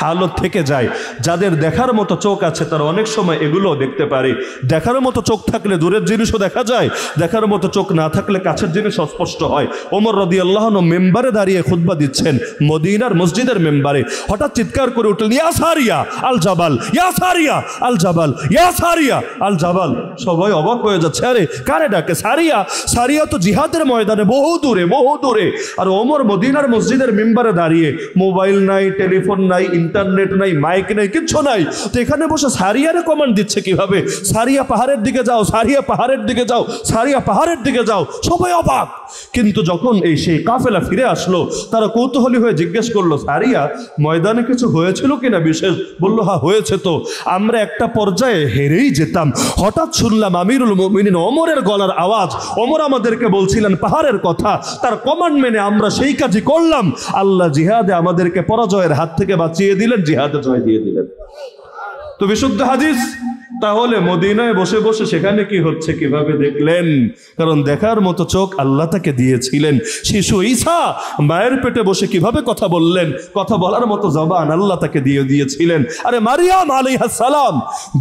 হালত থেকে যায় যাদের দেখার মতো চোখ আছে তারা অনেক সময় এগুলোও দেখতে পারে দেখার মতো চোখ থাকলে দূরের জিনিসও দেখা যায় দেখার মতো চোখ না থাকলে কাছের জিনিস অস্পষ্ট হয় ওমর রদি আল্লাহন মেম্বারে দাঁড়িয়ে খুদ্া দিচ্ছেন মদিনার মসজিদের মেম্বারে হঠাৎ চিৎকার করে উঠলেন ইয়া সারিয়া আল জাবাল ইয়া সারিয়া আল জাবাল ইয়া সারিয়া আল জাবাল সবাই অবাক হয়ে যাচ্ছে আরে কারে ডাকে সারিয়া সারিয়া তো জিহাদের ময়দানে বহু দূরে বহু দূরে আর ওমর মদিনার মসজিদের মেম্বারে দাঁড়িয়ে মোবাইল নাই টেলিফোন নাই ইন্টারনেট নাই মাইক নাই কিচ্ছু নাই তো এখানে বসে সারিয়ারে কমান্ড দিচ্ছে কিভাবে সারিয়া পাহাড়ের দিকে যাও সারিয়া পাহাড়ের দিকে যাও সারিয়া পাহাড়ের দিকে যাও সবাই অবাক কিন্তু যখন এই সেই কাফেলা ফিরে আসলো তারা কৌতূহলী হয়ে জিজ্ঞেস করলো সারিয়া ময়দানে কিছু হয়েছিল কিনা বিশেষ বলল হা হ্যাঁ, হয়েছে তো আমরা একটা পর্যায়ে হেরেই যেতাম হঠাৎ শুনলাম আমিরুল মিনিন অমরের গলার আওয়াজ অমর আমাদেরকে বলছিলেন পাহাড়ের কথা তার কমান্ড মেনে আমরা সেই কাজই করলাম আল্লাহ জিহাদে আমাদেরকে পরাজয়ের হাত থেকে বাঁচিয়ে দিলেন জিহাদে জয় দিয়ে দিলেন তো বিশুদ্ধ হাদিস তাহলে মদিনায় বসে বসে সেখানে কি হচ্ছে কিভাবে দেখলেন কারণ দেখার মতো চোখ আল্লাহ তাকে দিয়েছিলেন শিশু ঈসা মায়ের পেটে বসে কিভাবে কথা বললেন কথা বলার মতো জবান আল্লাহ তাকে দিয়ে দিয়েছিলেন আরে মারিয়াম আলিহা সালাম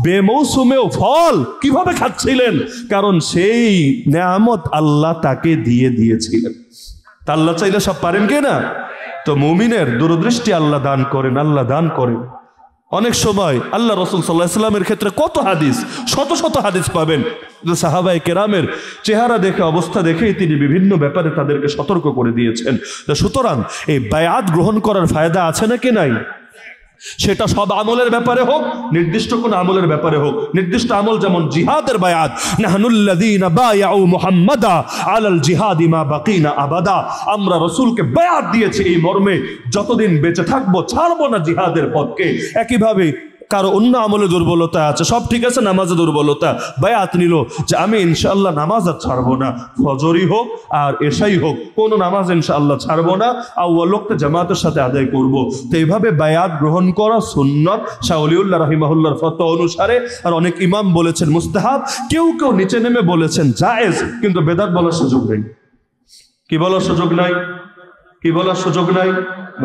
বেমৌসুমেও ফল কিভাবে খাচ্ছিলেন কারণ সেই নামত আল্লাহ তাকে দিয়ে দিয়েছিলেন আল্লাহ চাইলে সব পারেন কে না তো মুমিনের দূরদৃষ্টি আল্লাহ দান করেন আল্লাহ দান করেন অনেক সময় আল্লাহ রসুল সাল্লাহ ইসলামের ক্ষেত্রে কত হাদিস শত শত হাদিস পাবেন সাহাবাই কেরামের চেহারা দেখে অবস্থা দেখেই তিনি বিভিন্ন ব্যাপারে তাদেরকে সতর্ক করে দিয়েছেন সুতরাং এই বায়াত গ্রহণ করার ফায়দা আছে নাকি নাই সেটা সব আমলের ব্যাপারে হোক নির্দিষ্ট কোন আমলের ব্যাপারে হোক নির্দিষ্ট আমল যেমন জিহাদের বায়াত নাহনুল্লাদিন আবাদা আমরা রসুলকে বায়াত দিয়েছি এই মর্মে যতদিন বেঁচে থাকবো ছাড়বো না জিহাদের পথকে একইভাবে কারো অন্য আমলে দুর্বলতা আছে সব ঠিক আছে নামাজে দুর্বলতা আত নিল যে আমি ইনশাআল্লাহ নামাজ আর ছাড়বো না ফজরই হোক আর এসাই হোক কোনো নামাজ ইনশাআল্লাহ ছাড়বো না আউ্বালকটা জামাতের সাথে আদায় করব। তো এইভাবে বায়াত গ্রহণ করা সুন্নত শাহলিউল্লাহ রহিমাহুল্লার ফত অনুসারে আর অনেক ইমাম বলেছেন মুস্তাহাব কেউ কেউ নিচে নেমে বলেছেন জায়েজ কিন্তু বেদাত বলার সুযোগ নেই কি বলার সুযোগ নাই কি বলার সুযোগ নাই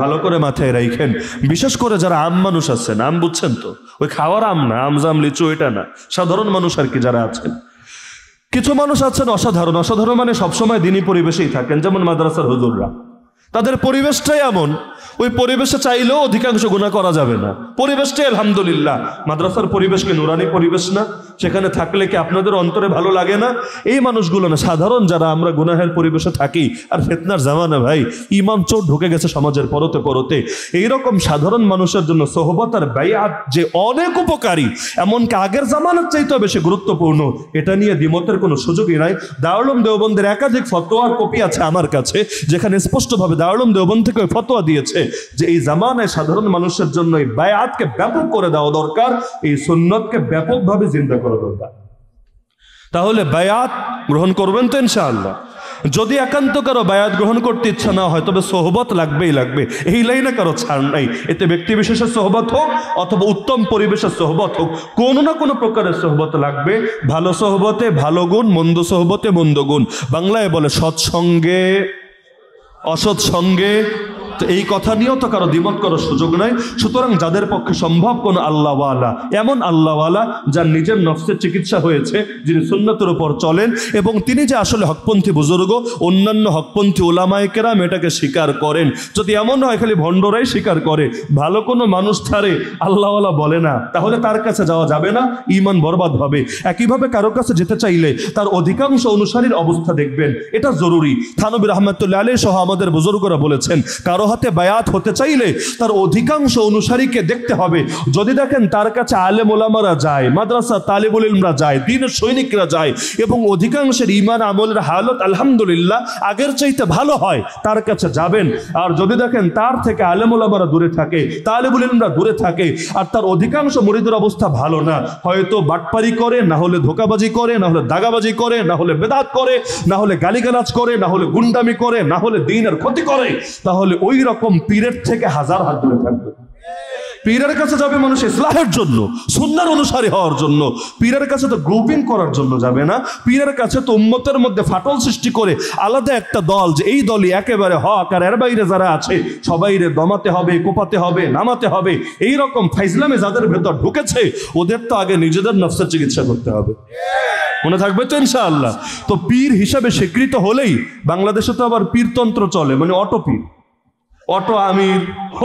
ভালো করে মাথায় রাইখেন বিশেষ করে যারা আম মানুষ আছেন আম বুঝছেন তো ওই খাওয়ার আম না আমজাম লিচু এটা না সাধারণ মানুষ আর কি যারা আছেন কিছু মানুষ আছেন অসাধারণ অসাধারণ মানে সবসময় দিনই পরিবেশেই থাকেন যেমন মাদ্রাসার হুজুররা তাদের পরিবেশটাই এমন ওই পরিবেশে চাইলেও অধিকাংশ গুণা করা যাবে না পরিবেশটাই আলহামদুলিল্লাহ মাদ্রাসার পরিবেশ কি নুরানি পরিবেশ না সেখানে থাকলে কি আপনাদের অন্তরে ভালো লাগে না এই মানুষগুলো না সাধারণ যারা আমরা গুনাহের পরিবেশে থাকি আর ফেতনার জামানা ভাই ইমান চোর ঢুকে গেছে সমাজের পরতে পরতে এইরকম সাধারণ মানুষের জন্য ব্যয় আর ব্যয়াত যে অনেক উপকারী এমনকি আগের জামানার চাইতেও বেশি গুরুত্বপূর্ণ এটা নিয়ে দ্বিমতের কোনো সুযোগই নাই দারুলম দেওবন্দের একাধিক ফতোয়ার কপি আছে আমার কাছে যেখানে স্পষ্টভাবে দারুলম দেওবন্দ থেকে ফতোয়া দিয়েছে যে এই জামানায় সাধারণ মানুষের জন্য এই বায়াতকে ব্যাপক করে দেওয়া দরকার এই সুন্নতকে ব্যাপকভাবে জিন্দা করা দরকার তাহলে বায়াত গ্রহণ করবেন তো ইনশাআল্লাহ যদি একান্ত কারো বায়াত গ্রহণ করতে ইচ্ছা না হয় তবে সোহবত লাগবেই লাগবে এই লাইনে কারো ছাড় নাই এতে ব্যক্তি বিশেষের সোহবত হোক অথবা উত্তম পরিবেশের সোহবত হোক কোনো না কোনো প্রকারের সোহবত লাগবে ভালো সোহবতে ভালো গুণ মন্দ সোহবতে মন্দ গুণ বাংলায় বলে সৎসঙ্গে অসৎসঙ্গে এই কথা নিয়েও তো কারো দ্বিমত করার সুযোগ নাই সুতরাং যাদের পক্ষে সম্ভব কোনো আল্লাহওয়ালা এমন আল্লাহওয়ালা যার নিজের নফসের চিকিৎসা হয়েছে যিনি সুন্নতের উপর চলেন এবং তিনি যে আসলে হকপন্থী বুজুর্গ অন্যান্য হকপন্থী ওলামায়কেরাম এটাকে স্বীকার করেন যদি এমন হয় খালি ভণ্ডরাই স্বীকার করে ভালো কোনো মানুষ ছাড়ে আল্লাহওয়ালা বলে না তাহলে তার কাছে যাওয়া যাবে না ইমান বরবাদ হবে একইভাবে কারো কাছে যেতে চাইলে তার অধিকাংশ অনুসারীর অবস্থা দেখবেন এটা জরুরি থানবির আহমদুল্লাহ আলী সহ আমাদের বুজুর্গরা বলেছেন কারো হাতে বায়াত হতে চাইলে তার অধিকাংশ অনুসারীকে দেখতে হবে যদি দেখেন তার কাছে আলে মোলামারা যায় মাদ্রাসা তালেবুল ইলমরা যায় দিনের সৈনিকরা যায় এবং অধিকাংশের ইমান আমলের হালত আলহামদুলিল্লাহ আগের চাইতে ভালো হয় তার কাছে যাবেন আর যদি দেখেন তার থেকে আলে মোলামারা দূরে থাকে তালেবুল ইলমরা দূরে থাকে আর তার অধিকাংশ মরিদের অবস্থা ভালো না হয়তো বাটপারি করে না হলে ধোকাবাজি করে না হলে দাগাবাজি করে না হলে বেদাত করে না হলে গালিগালাজ করে না হলে গুন্ডামি করে না হলে দিনের ক্ষতি করে তাহলে ওই ওই রকম পীরের থেকে হাজার হাত দূরে থাকবে পীরের কাছে যাবে মানুষ ইসলামের জন্য সুন্দর অনুসারী হওয়ার জন্য পীরের কাছে তো গ্রুপিং করার জন্য যাবে না পীরের কাছে তো উম্মতের মধ্যে ফাটল সৃষ্টি করে আলাদা একটা দল যে এই দলই একেবারে হক আর এর বাইরে যারা আছে রে দমাতে হবে কোপাতে হবে নামাতে হবে এই রকম ফাইজলামে যাদের ভেতর ঢুকেছে ওদের তো আগে নিজেদের নকশা চিকিৎসা করতে হবে মনে থাকবে তো ইনশাআল্লাহ তো পীর হিসাবে স্বীকৃত হলেই বাংলাদেশে তো আবার পীরতন্ত্র চলে মানে অটো পীর অটো আমির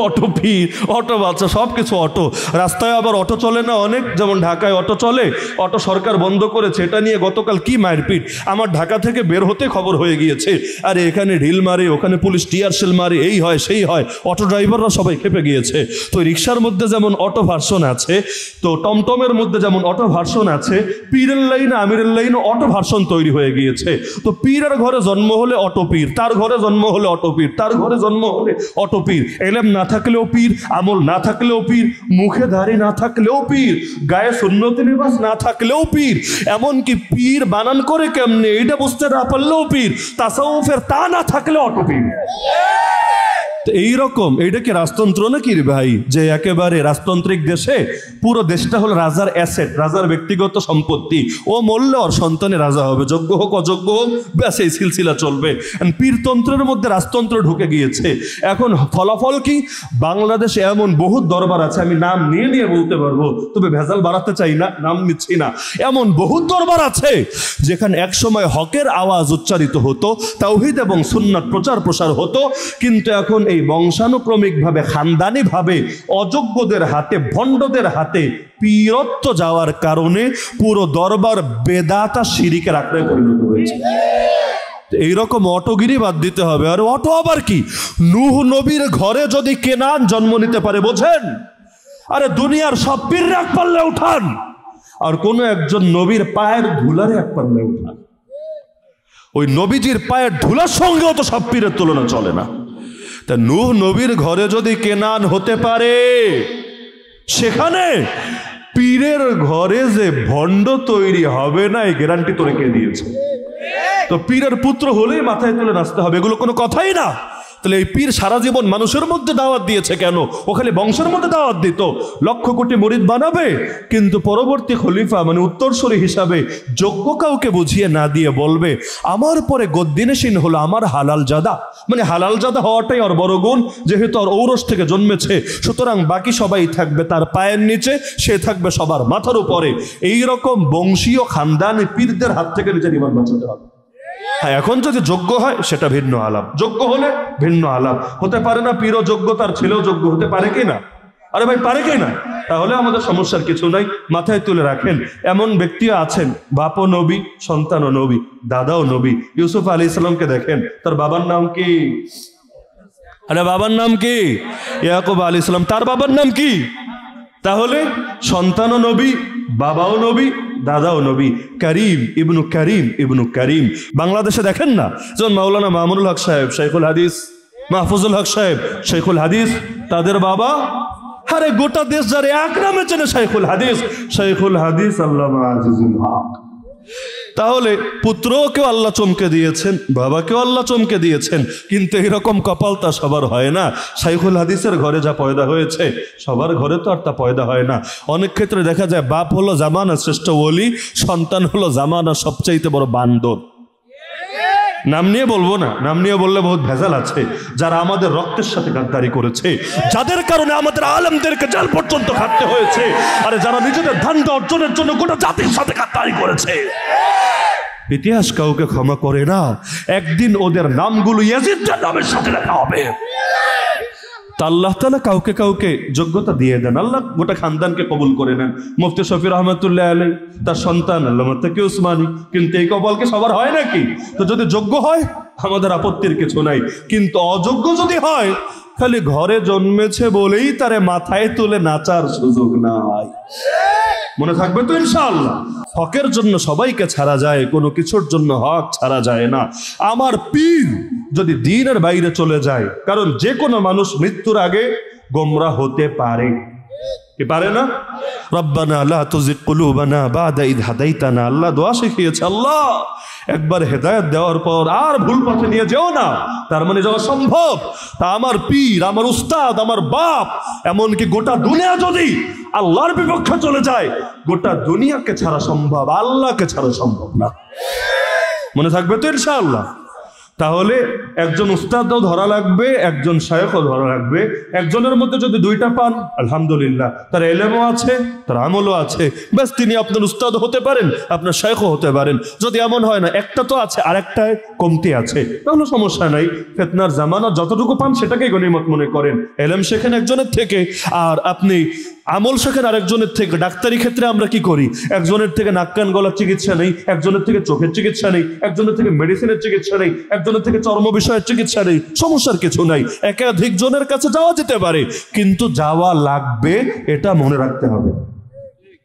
অটো ভিড় অটো বাচ্চা সব কিছু অটো রাস্তায় আবার অটো চলে না অনেক যেমন ঢাকায় অটো চলে অটো সরকার বন্ধ করেছে এটা নিয়ে গতকাল কি মারপিট আমার ঢাকা থেকে বের হতে খবর হয়ে গিয়েছে আর এখানে ঢিল মারে ওখানে পুলিশ টিয়ারশেল মারে এই হয় সেই হয় অটো ড্রাইভাররা সবাই খেপে গিয়েছে তো রিক্সার মধ্যে যেমন অটো ভার্সন আছে তো টমটমের মধ্যে যেমন অটো ভার্সন আছে পীরের লাইন আমিরের লাইন অটো ভার্সন তৈরি হয়ে গিয়েছে তো পীরের ঘরে জন্ম হলে অটো পীর তার ঘরে জন্ম হলে অটো পীর তার ঘরে জন্ম হলে অটো পীর এলেম না না থাকলেও পীর আমল না থাকলেও পীর মুখে ধারে না থাকলেও পীর গায়ে সুন্নতি নিবাস না থাকলেও পীর এমনকি পীর বানান করে কেমনে এটা বুঝতে না পারলেও পীর তাসাউফের তা না থাকলে অটো পীর এই রকম এইটা কি রাজতন্ত্র নাকি ভাই যে একেবারে রাজতান্ত্রিক দেশে পুরো দেশটা হলো রাজার অ্যাসেট রাজার ব্যক্তিগত সম্পত্তি ও মূল্য ওর সন্তানে রাজা হবে যোগ্য হোক অযোগ্য হোক ব্যাস এই সিলসিলা চলবে পীরতন্ত্রের মধ্যে রাজতন্ত্র ঢুকে গিয়েছে এখন ফলাফল কি বাংলাদেশে এমন বহু দরবার আছে আমি নাম নিয়ে নিয়ে বলতে পারবো তবে ভেজাল বাড়াতে চাই না নাম নিচ্ছি না এমন বহু দরবার আছে যেখানে একসময় হকের আওয়াজ উচ্চারিত হতো তাওহিদ এবং সুন্নাত প্রচার প্রসার হতো কিন্তু এখন এই বংশানুক্রমিকভাবে খানদানিভাবে অযোগ্যদের হাতে ভণ্ডদের হাতে পীরত্ব যাওয়ার কারণে পুরো দরবার বেদাতা সিঁড়িকে আঁকড়ায় পরিণত হয়েছে এইরকম অটোগিরি বাদ দিতে হবে আর অটো আবার কি নুহ নবীর ঘরে যদি কেনান জন্ম নিতে পারে বোঝেন আরে দুনিয়ার সব পীর এক পাল্লে উঠান আর কোন একজন নবীর পায়ের ধুলারে এক পাল্লে উঠান ওই নবীজির পায়ের ধুলার সঙ্গেও তো সব পীরের তুলনা চলে না তা নূহ নবীর ঘরে যদি কেনান হতে পারে সেখানে পীরের ঘরে যে ভণ্ড তৈরি হবে না এই গ্যারান্টি তো রেখে দিয়েছে তো পীরের পুত্র হলেই মাথায় তুলে নাচতে হবে এগুলো কোনো কথাই না তাহলে এই পীর সারা জীবন মানুষের মধ্যে দাওয়াত দিয়েছে কেন ও খালি বংশের মধ্যে দাওয়াত দিত লক্ষ কোটি মরিদ বানাবে কিন্তু পরবর্তী খলিফা মানে উত্তরসূরি হিসাবে যোগ্য কাউকে বুঝিয়ে না দিয়ে বলবে আমার পরে গদ্দিনেসীন হলো আমার হালাল জাদা মানে হালাল জাদা হওয়াটাই ওর বড় গুণ যেহেতু ওর ঔরস থেকে জন্মেছে সুতরাং বাকি সবাই থাকবে তার পায়ের নিচে সে থাকবে সবার মাথার উপরে এই রকম বংশীয় খানদান পীরদের হাত থেকে নিজের ইমান বাঁচাতে হবে হ্যাঁ এখন যদি যোগ্য হয় সেটা ভিন্ন আলাপ যোগ্য হলে ভিন্ন আলাপ হতে পারে না পীর যোগ্য তার ছেলেও যোগ্য হতে পারে কি না আরে ভাই পারে কি না তাহলে আমাদের সমস্যার কিছু নাই মাথায় তুলে রাখেন এমন ব্যক্তিও আছেন বাপও নবী সন্তানও নবী দাদাও নবী ইউসুফ আলী ইসলামকে দেখেন তার বাবার নাম কি আরে বাবার নাম কি ইয়াকুব আলী ইসলাম তার বাবার নাম কি তাহলে সন্তানও নবী বাবাও নবী দাদাও নবী করিম ইবনু করিম ইবনু করিম বাংলাদেশে দেখেন না যেমন মাওলানা মামুনুল হক সাহেব শেখুল হাদিস মাহফুজুল হক সাহেব শেখুল হাদিস তাদের বাবা আরে গোটা দেশ যারে এক নামে চেনে শেখুল হাদিস শেখুল হাদিস আল্লাহ আজিজুল হক তাহলে পুত্রকেও আল্লাহ চমকে দিয়েছেন বাবাকেও আল্লাহ চমকে দিয়েছেন কিন্তু এরকম কপাল তা সবার হয় না সাইফুল হাদিসের ঘরে যা পয়দা হয়েছে সবার ঘরে তো আর তা পয়দা হয় না অনেক ক্ষেত্রে দেখা যায় বাপ হলো জামানা শ্রেষ্ঠ ওলি সন্তান হলো জামানা সবচাইতে বড় বান্দর নাম নিয়ে বলবো না নাম নিয়ে বললে বহুত ভেজাল আছে যারা আমাদের রক্তের সাথে গাদ্দারি করেছে যাদের কারণে আমাদের আলমদেরকে জাল পর্যন্ত খাটতে হয়েছে আরে যারা নিজেদের ধান্দা অর্জনের জন্য গোটা জাতির সাথে গাদ্দারি করেছে ইতিহাস কাউকে ক্ষমা করে না একদিন ওদের নামগুলো ইয়াজিদের নামের সাথে লেখা হবে তা আল্লাহ তালা কাউকে কাউকে যোগ্যতা দিয়ে দেন আল্লাহ গোটা খানদানকে কবুল করে নেন মুফতি শফির রহমতুল্লাহ আলী তার সন্তান আল্লাহ থেকে উসমানী কিন্তু এই কবলকে সবার হয় নাকি তো যদি যোগ্য হয় আমাদের আপত্তির কিছু নাই কিন্তু অযোগ্য যদি হয় খালি ঘরে জন্মেছে বলেই তারে মাথায় তুলে নাচার সুযোগ না হয় মনে থাকবে তো ইনশাআল্লাহ হকের জন্য সবাইকে ছাড়া যায় কোনো কিছুর জন্য হক ছাড়া যায় না আমার পীর যদি দিনের বাইরে চলে যায় কারণ যে কোনো মানুষ মৃত্যুর আগে গোমরা হতে পারে কি পারে না রব্বানা আল্লাহ তুজিক কুলুবানা বাদা ঈদ হাদাইতানা আল্লাহ দোয়া শিখিয়েছে আল্লাহ একবার হেদায়ত দেওয়ার পর আর ভুল পথে নিয়ে যেও না তার মানে যাওয়া সম্ভব তা আমার পীর আমার উস্তাদ আমার বাপ এমনকি গোটা দুনিয়া যদি আল্লাহর বিপক্ষে চলে যায় গোটা দুনিয়াকে ছাড়া সম্ভব আল্লাহকে ছাড়া সম্ভব না মনে থাকবে তো ইনশাআল্লাহ তাহলে একজন উস্তাদও ধরা লাগবে একজন শায়কও ধরা লাগবে একজনের মধ্যে যদি দুইটা পান আলহামদুলিল্লাহ তার এলেমও আছে তার আমলও আছে ব্যাস তিনি আপনার উস্তাদ হতে পারেন আপনার শায়কও হতে পারেন যদি এমন হয় না একটা তো আছে আর একটায় কমতি আছে তাহলে সমস্যা নাই ফেতনার জামানা যতটুকু পান সেটাকেই গণিমত মনে করেন এলেম শেখেন একজনের থেকে আর আপনি আমল শেখেন আরেকজনের থেকে ডাক্তারি ক্ষেত্রে আমরা কি করি একজনের থেকে নাক কান গলার চিকিৎসা নেই একজনের থেকে চোখের চিকিৎসা নেই একজনের থেকে মেডিসিনের চিকিৎসা নেই একজনের থেকে চর্ম বিষয়ের চিকিৎসা নেই সমস্যার কিছু নাই একাধিক জনের কাছে যাওয়া যেতে পারে কিন্তু যাওয়া লাগবে এটা মনে রাখতে হবে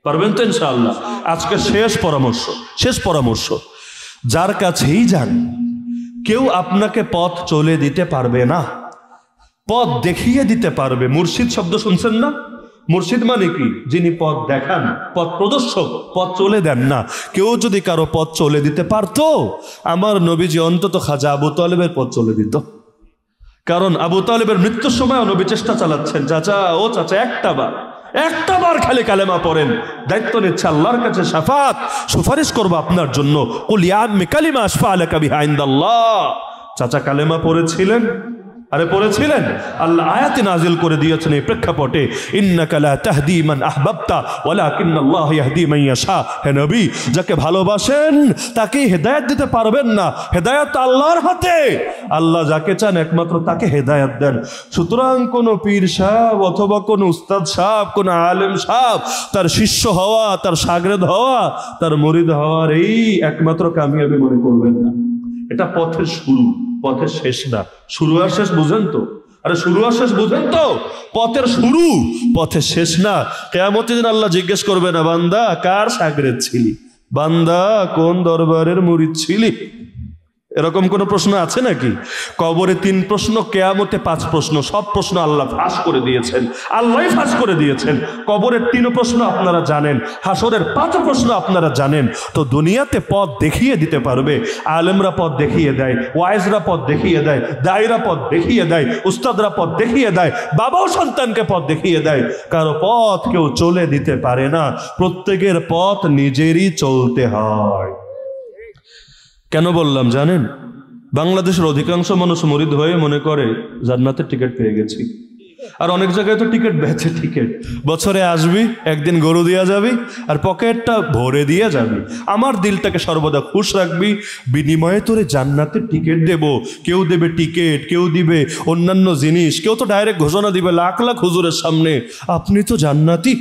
পারবেন তো ইনশাআল্লাহ আজকে শেষ পরামর্শ শেষ পরামর্শ যার কাছেই যান কেউ আপনাকে পথ চলে দিতে পারবে না পথ দেখিয়ে দিতে পারবে মুর্শিদ শব্দ শুনছেন না মুর্শিদ মানে কি যিনি পথ দেখান পথ প্রদর্শক পথ চলে দেন না কেউ যদি কারো পথ চলে দিতে পারত আমার নবীজি অন্তত খাজা আবু তালেবের পথ চলে দিত কারণ আবু তালেবের মৃত্যুর সময় নবী চেষ্টা চালাচ্ছেন চাচা ও চাচা একটা বার একটা বার খালি কালেমা পড়েন দায়িত্ব নিচ্ছে আল্লাহর কাছে সাফাত সুপারিশ করবো আপনার জন্য কুলিয়ান কালিমা আসফা কাবি বিহাইন্দাল্লাহ চাচা কালেমা পড়েছিলেন আরে পড়েছিলেন আল্লাহ আয়াতে নাজিল করে দিয়েছেন এই প্রেক্ষাপটে ইন্নাকালা তাহদিমান আহবাবতা ওলা কিন্নাল্লাহ ইয়াহদিমান ইয়াশা হে নবী যাকে ভালোবাসেন তাকে হেদায়েত দিতে পারবেন না হেদায়েত আল্লাহর হাতে আল্লাহ যাকে চান একমাত্র তাকে হেদায়েত দেন সুতরাং কোন পীর সাহেব অথবা কোন উস্তাদ সাহেব কোন আলেম সাহেব তার শিষ্য হওয়া তার সাগরেদ হওয়া তার মরিদ হওয়ার এই একমাত্র কামিয়াবি মনে করবেন না এটা পথের শুরু পথের শেষ না শুরু আর শেষ বুঝেন তো আরে শুরু আর শেষ বুঝেন তো পথের শুরু পথের শেষ না কেয়ামতি দিন আল্লাহ জিজ্ঞেস করবে না বান্দা কার সাগরের ছিলি বান্দা কোন দরবারের মুড়ি ছিলি এরকম কোনো প্রশ্ন আছে নাকি কবরে তিন প্রশ্ন কেয়ামতে পাঁচ প্রশ্ন সব প্রশ্ন আল্লাহ ফাঁস করে দিয়েছেন আল্লাহই ফাঁস করে দিয়েছেন কবরের তিন প্রশ্ন আপনারা জানেন হাসরের পাঁচ প্রশ্ন আপনারা জানেন তো দুনিয়াতে পথ দেখিয়ে দিতে পারবে আলেমরা পথ দেখিয়ে দেয় ওয়াইজরা পথ দেখিয়ে দেয় দায়রা পথ দেখিয়ে দেয় উস্তাদরা পথ দেখিয়ে দেয় বাবাও সন্তানকে পথ দেখিয়ে দেয় কারো পথ কেউ চলে দিতে পারে না প্রত্যেকের পথ নিজেরই চলতে হয় কেন বললাম জানেন বাংলাদেশের অধিকাংশ মানুষ মরিদ হয়ে মনে করে জান্নাতের টিকিট পেয়ে গেছি আর অনেক জায়গায় তো টিকিট বেচে টিকিট বছরে আসবি একদিন গরু দিয়া যাবি আর পকেটটা ভরে দিয়ে যাবি আমার দিলটাকে সর্বদা খুশ রাখবি বিনিময়ে তোরে জান্নাতের টিকিট দেব কেউ দেবে টিকিট কেউ দিবে অন্যান্য জিনিস কেউ তো ডাইরেক্ট ঘোষণা দিবে লাখ লাখ হুজুরের সামনে আপনি তো জান্নাতি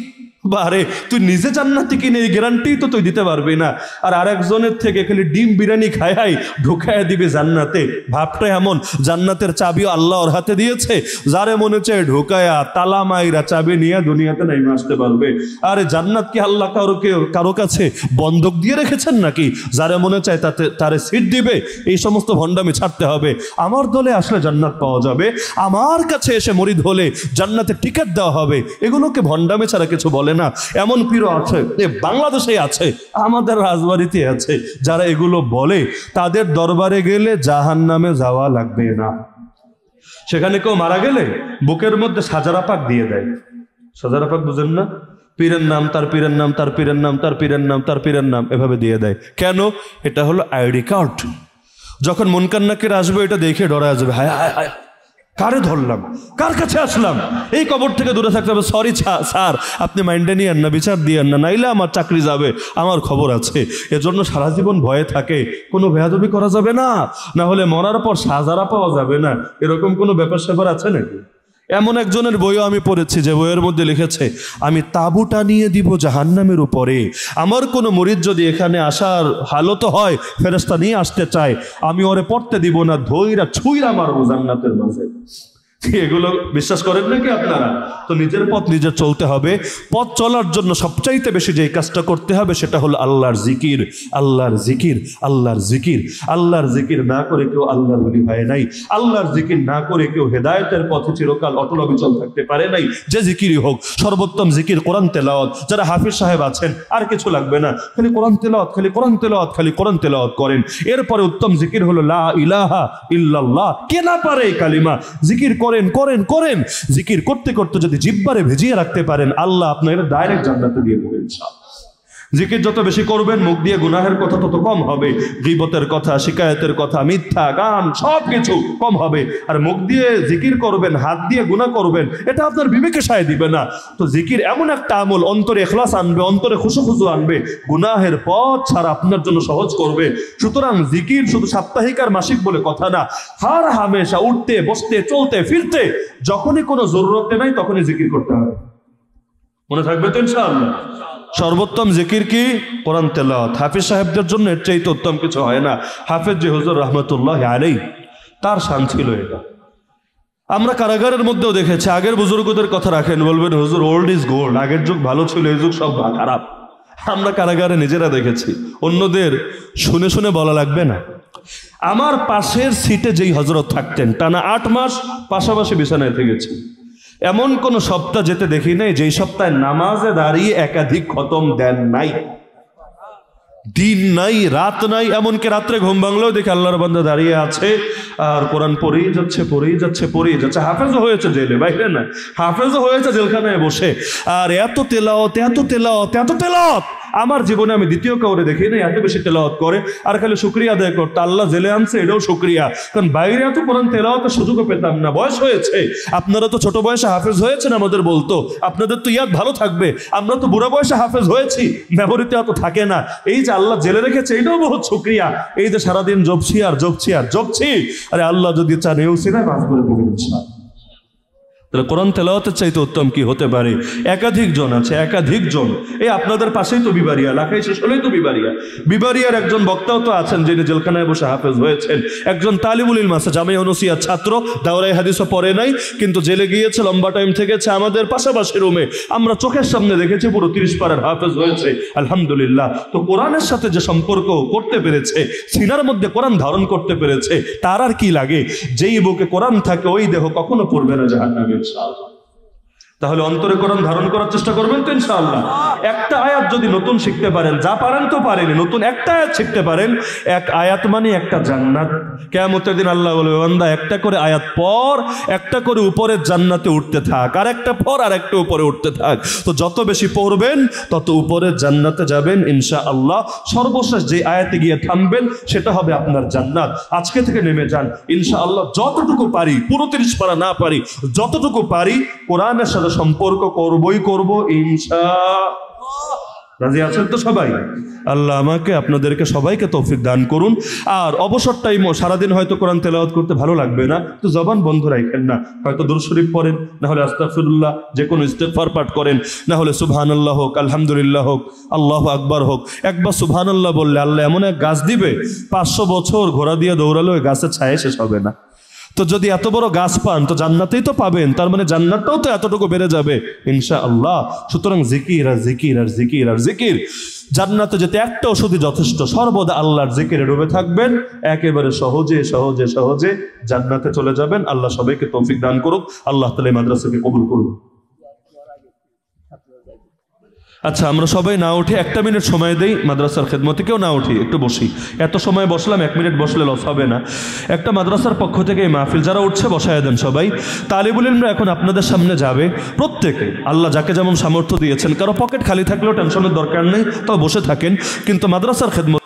বারে তুই নিজে জান্নাতি কিনে এই গ্যারান্টি তো তুই দিতে পারবি না আর আরেকজনের থেকে খালি ডিম বিরিয়ানি খায়াই ঢুকায় দিবে জান্নাতে ভাবটা এমন জান্নাতের চাবিও আল্লাহ ওর হাতে দিয়েছে যারে মনে চায় ঢুকায়া তালা মাইরা চাবি নিয়ে দুনিয়াতে নেমে আসতে পারবে আরে জান্নাত কি আল্লাহ কারোকে কারো কাছে বন্ধক দিয়ে রেখেছেন নাকি যারে মনে চায় তাতে তারে সিট দিবে এই সমস্ত ভণ্ডামি ছাড়তে হবে আমার দলে আসলে জান্নাত পাওয়া যাবে আমার কাছে এসে মরিদ হলে জান্নাতে টিকিট দেওয়া হবে এগুলোকে ভণ্ডামি ছাড়া কিছু বলে না এমন পীরও আছে এ বাংলাদেশে আছে আমাদের রাজবাড়িতে আছে যারা এগুলো বলে তাদের দরবারে গেলে জাহান নামে যাওয়া লাগবে না সেখানে কেউ মারা গেলে বুকের মধ্যে সাজারা পাক দিয়ে দেয় সাজারা পাক বুঝেন না পীরের নাম তার পীরের নাম তার পীরের নাম তার পীরের নাম তার পীরের নাম এভাবে দিয়ে দেয় কেন এটা হলো আইডি কার্ড যখন মনকান্নাকের আসবে এটা দেখে ডরা যাবে হায় হায় হায় কারে ধরলাম কার কাছে আসলাম এই কবর থেকে দূরে থাকতে হবে সরি স্যার আপনি মাইন্ডে নিয়ে আন না বিচার দিয়ে আন না নাইলে আমার চাকরি যাবে আমার খবর আছে এজন্য সারা জীবন ভয়ে থাকে কোনো ভেয়াদবি করা যাবে না না হলে মরার পর সাজারা পাওয়া যাবে না এরকম কোনো ব্যাপার স্যাপার আছে নাকি এমন একজনের বইও আমি পড়েছি যে বইয়ের মধ্যে লিখেছে আমি তাবুটা নিয়ে দিব জাহান্নামের উপরে আমার কোনো মরিদ যদি এখানে আসার হালত হয় ফেরস্তা নিয়ে আসতে চায় আমি ওরে পড়তে দিব না ধৈরা ছুঁইরা মারব জান্নাতের মাঝে এগুলো বিশ্বাস করেন নাকি আপনারা তো নিজের পথ নিজে চলতে হবে পথ চলার জন্য সবচাইতে বেশি যে কাজটা করতে হবে সেটা হলো আল্লাহর জিকির আল্লাহর জিকির আল্লাহর জিকির আল্লাহর জিকির না করে কেউ আল্লাহর বলি হয় নাই আল্লাহর জিকির না করে কেউ হেদায়তের পথে চিরকাল অটল অবিচল থাকতে পারে নাই যে জিকিরই হোক সর্বোত্তম জিকির কোরআন তেলাওয়াত যারা হাফিজ সাহেব আছেন আর কিছু লাগবে না খালি কোরআন তেলাওয়াত খালি কোরআন তেলাওয়াত খালি কোরআন তেলাওয়াত করেন এরপরে উত্তম জিকির হলো লা ইলাহা ইল্লাল্লাহ কে না পারে কালিমা জিকির করে করেন করেন করেন জিকির করতে করতে যদি জিব্বারে ভিজিয়ে রাখতে পারেন আল্লাহ আপনাকে ডাইরেক্ট জান্নাতে দিয়ে দেবেন জিকির যত বেশি করবেন মুখ দিয়ে গুনাহের কথা তত কম হবে গিবতের কথা শিকায়তের কথা মিথ্যা গান সব কিছু কম হবে আর মুখ দিয়ে জিকির করবেন হাত দিয়ে গুণা করবেন এটা আপনার বিবেকে সায় দিবে না তো জিকির এমন একটা আমল অন্তরে এখলাস আনবে অন্তরে খুশু খুশু আনবে গুনাহের পথ ছাড়া আপনার জন্য সহজ করবে সুতরাং জিকির শুধু সাপ্তাহিক আর মাসিক বলে কথা না হার হামেশা উঠতে বসতে চলতে ফিরতে যখনই কোনো জরুরতে নাই তখনই জিকির করতে হবে মনে থাকবে তো ইনশাআল্লাহ সর্বোত্তম জিকির কি কোরআন তেলাওয়াত হাফিজ সাহেবদের জন্য এর চাইতে উত্তম কিছু হয় না হাফিজ যে হুজুর রহমতুল্লাহ আলাই তার শান ছিল এটা আমরা কারাগারের মধ্যেও দেখেছি আগের বুজুর্গদের কথা রাখেন বলবেন হুজুর ওল্ড ইজ গোল্ড আগের যুগ ভালো ছিল এই যুগ সব খারাপ আমরা কারাগারে নিজেরা দেখেছি অন্যদের শুনে শুনে বলা লাগবে না আমার পাশের সিটে যেই হজরত থাকতেন টানা আট মাস পাশাপাশি বিছানায় থেকেছি এমন কোন সপ্তাহ যেতে দেখি নাই যেই সপ্তাহে নামাজে দাঁড়িয়ে একাধিক খতম দেন নাই দিন নাই রাত নাই এমনকি রাত্রে ঘুম বাংলাও দেখে আল্লাহর বান্দা দাঁড়িয়ে আছে আর কোরআন পড়েই যাচ্ছে পড়েই যাচ্ছে পড়েই যাচ্ছে হাফেজ হয়েছে জেলে বাইরে না হাফেজ হয়েছে জেলখানায় বসে আর এত তেলাওত এত তেলাওত এত তেলাওত আমার জীবনে আমি দ্বিতীয় কাউরে দেখি না এত বেশি তেলাওয়াত করে আর খালি শুক্রিয়া আদায় করতো আল্লাহ জেলে আনছে এটাও শুক্রিয়া কারণ বাইরে এত কোরআন তেলাওয়াতের সুযোগও পেতাম না বয়স হয়েছে আপনারা তো ছোট বয়সে হাফেজ হয়েছেন আমাদের বলতো আপনাদের তো ইয়াদ ভালো থাকবে আমরা তো বুড়া বয়সে হাফেজ হয়েছি মেমোরিতে অত থাকে না এই যে আল্লাহ জেলে রেখেছে এটাও বহুত শুক্রিয়া এই যে সারাদিন জপছি আর জপছি আর জপছি আরে আল্লাহ যদি চান এও সিনেমা করে দেবেন তাহলে কোরআন তেলাওয়াতের চাইতে উত্তম কি হতে পারে একাধিক জন আছে একাধিক জন এই আপনাদের পাশেই তো বিবারিয়া লাখাই শেষ হলেই তো বিবারিয়া বিবারিয়ার একজন বক্তাও তো আছেন যিনি জেলখানায় বসে হাফেজ হয়েছেন একজন তালিমুল ইলমাসা জামাই অনুসিয়া ছাত্র দাওরাই হাদিসও পড়ে নাই কিন্তু জেলে গিয়েছে লম্বা টাইম থেকেছে আমাদের পাশাপাশি রুমে আমরা চোখের সামনে দেখেছি পুরো তিরিশ পাড়ার হাফেজ হয়েছে আলহামদুলিল্লাহ তো কোরআনের সাথে যে সম্পর্ক করতে পেরেছে সিনার মধ্যে কোরআন ধারণ করতে পেরেছে তার আর কি লাগে যেই বুকে কোরআন থাকে ওই দেহ কখনো পড়বে না নামে سازوں তাহলে অন্তরে করণ ধারণ করার চেষ্টা করবেন তো ইনশাআল্লাহ একটা আয়াত যদি নতুন শিখতে পারেন যা পারেন তো পারেন নতুন একটা আয়াত শিখতে পারেন এক আয়াত মানে একটা জান্নাত কেমতের দিন আল্লাহ বলবে বান্দা একটা করে আয়াত পর একটা করে উপরে জান্নাতে উঠতে থাক আর একটা পর আর একটা উপরে উঠতে থাক তো যত বেশি পড়বেন তত উপরে জান্নাতে যাবেন ইনশা আল্লাহ সর্বশেষ যে আয়াতে গিয়ে থামবেন সেটা হবে আপনার জান্নাত আজকে থেকে নেমে যান ইনশা আল্লাহ যতটুকু পারি পুরো তিরিশ পারা না পারি যতটুকু পারি কোরআনের সাথে সম্পর্ক করবই করব ইনশা রাজি আছেন তো সবাই আল্লাহ আমাকে আপনাদেরকে সবাইকে তৌফিক দান করুন আর অবসর টাইমও সারাদিন হয়তো কোরআন তেলাওয়াত করতে ভালো লাগবে না তো জবান বন্ধ রাখেন না হয়তো শরীফ পড়েন না হলে আস্তাফিরুল্লাহ যে কোনো ইস্তেফার পাঠ করেন না হলে সুবহান আল্লাহ হোক আলহামদুলিল্লাহ হোক আল্লাহ আকবার হোক একবার সুবহান আল্লাহ বললে আল্লাহ এমন এক গাছ দিবে পাঁচশো বছর ঘোড়া দিয়ে দৌড়ালেও গাছের ছায়া শেষ হবে না তো যদি এত বড় গাছ পান তো জান্নাতেই তো পাবেন তার মানে জান্নাতটাও তো এতটুকু বেড়ে যাবে ইনশা আল্লাহ সুতরাং জিকির আর জিকির আর জিকির আর জিকির জান্নাতে যেতে একটা ওষুধই যথেষ্ট সর্বদা আল্লাহর জিকিরে ডুবে থাকবেন একেবারে সহজে সহজে সহজে জান্নাতে চলে যাবেন আল্লাহ সবাইকে তৌফিক দান করুক আল্লাহ তালে মাদ্রাসাকে কবুল করুক আচ্ছা আমরা সবাই না উঠে একটা মিনিট সময় দেই মাদ্রাসার খেদমতে কেউ না উঠি একটু বসি এত সময় বসলাম এক মিনিট বসলে লস হবে না একটা মাদ্রাসার পক্ষ থেকে এই মাহফিল যারা উঠছে বসায় দেন সবাই তালিবুল ইলমরা এখন আপনাদের সামনে যাবে প্রত্যেকে আল্লাহ যাকে যেমন সামর্থ্য দিয়েছেন কারো পকেট খালি থাকলেও টেনশনের দরকার নেই তাও বসে থাকেন কিন্তু মাদ্রাসার খেদমত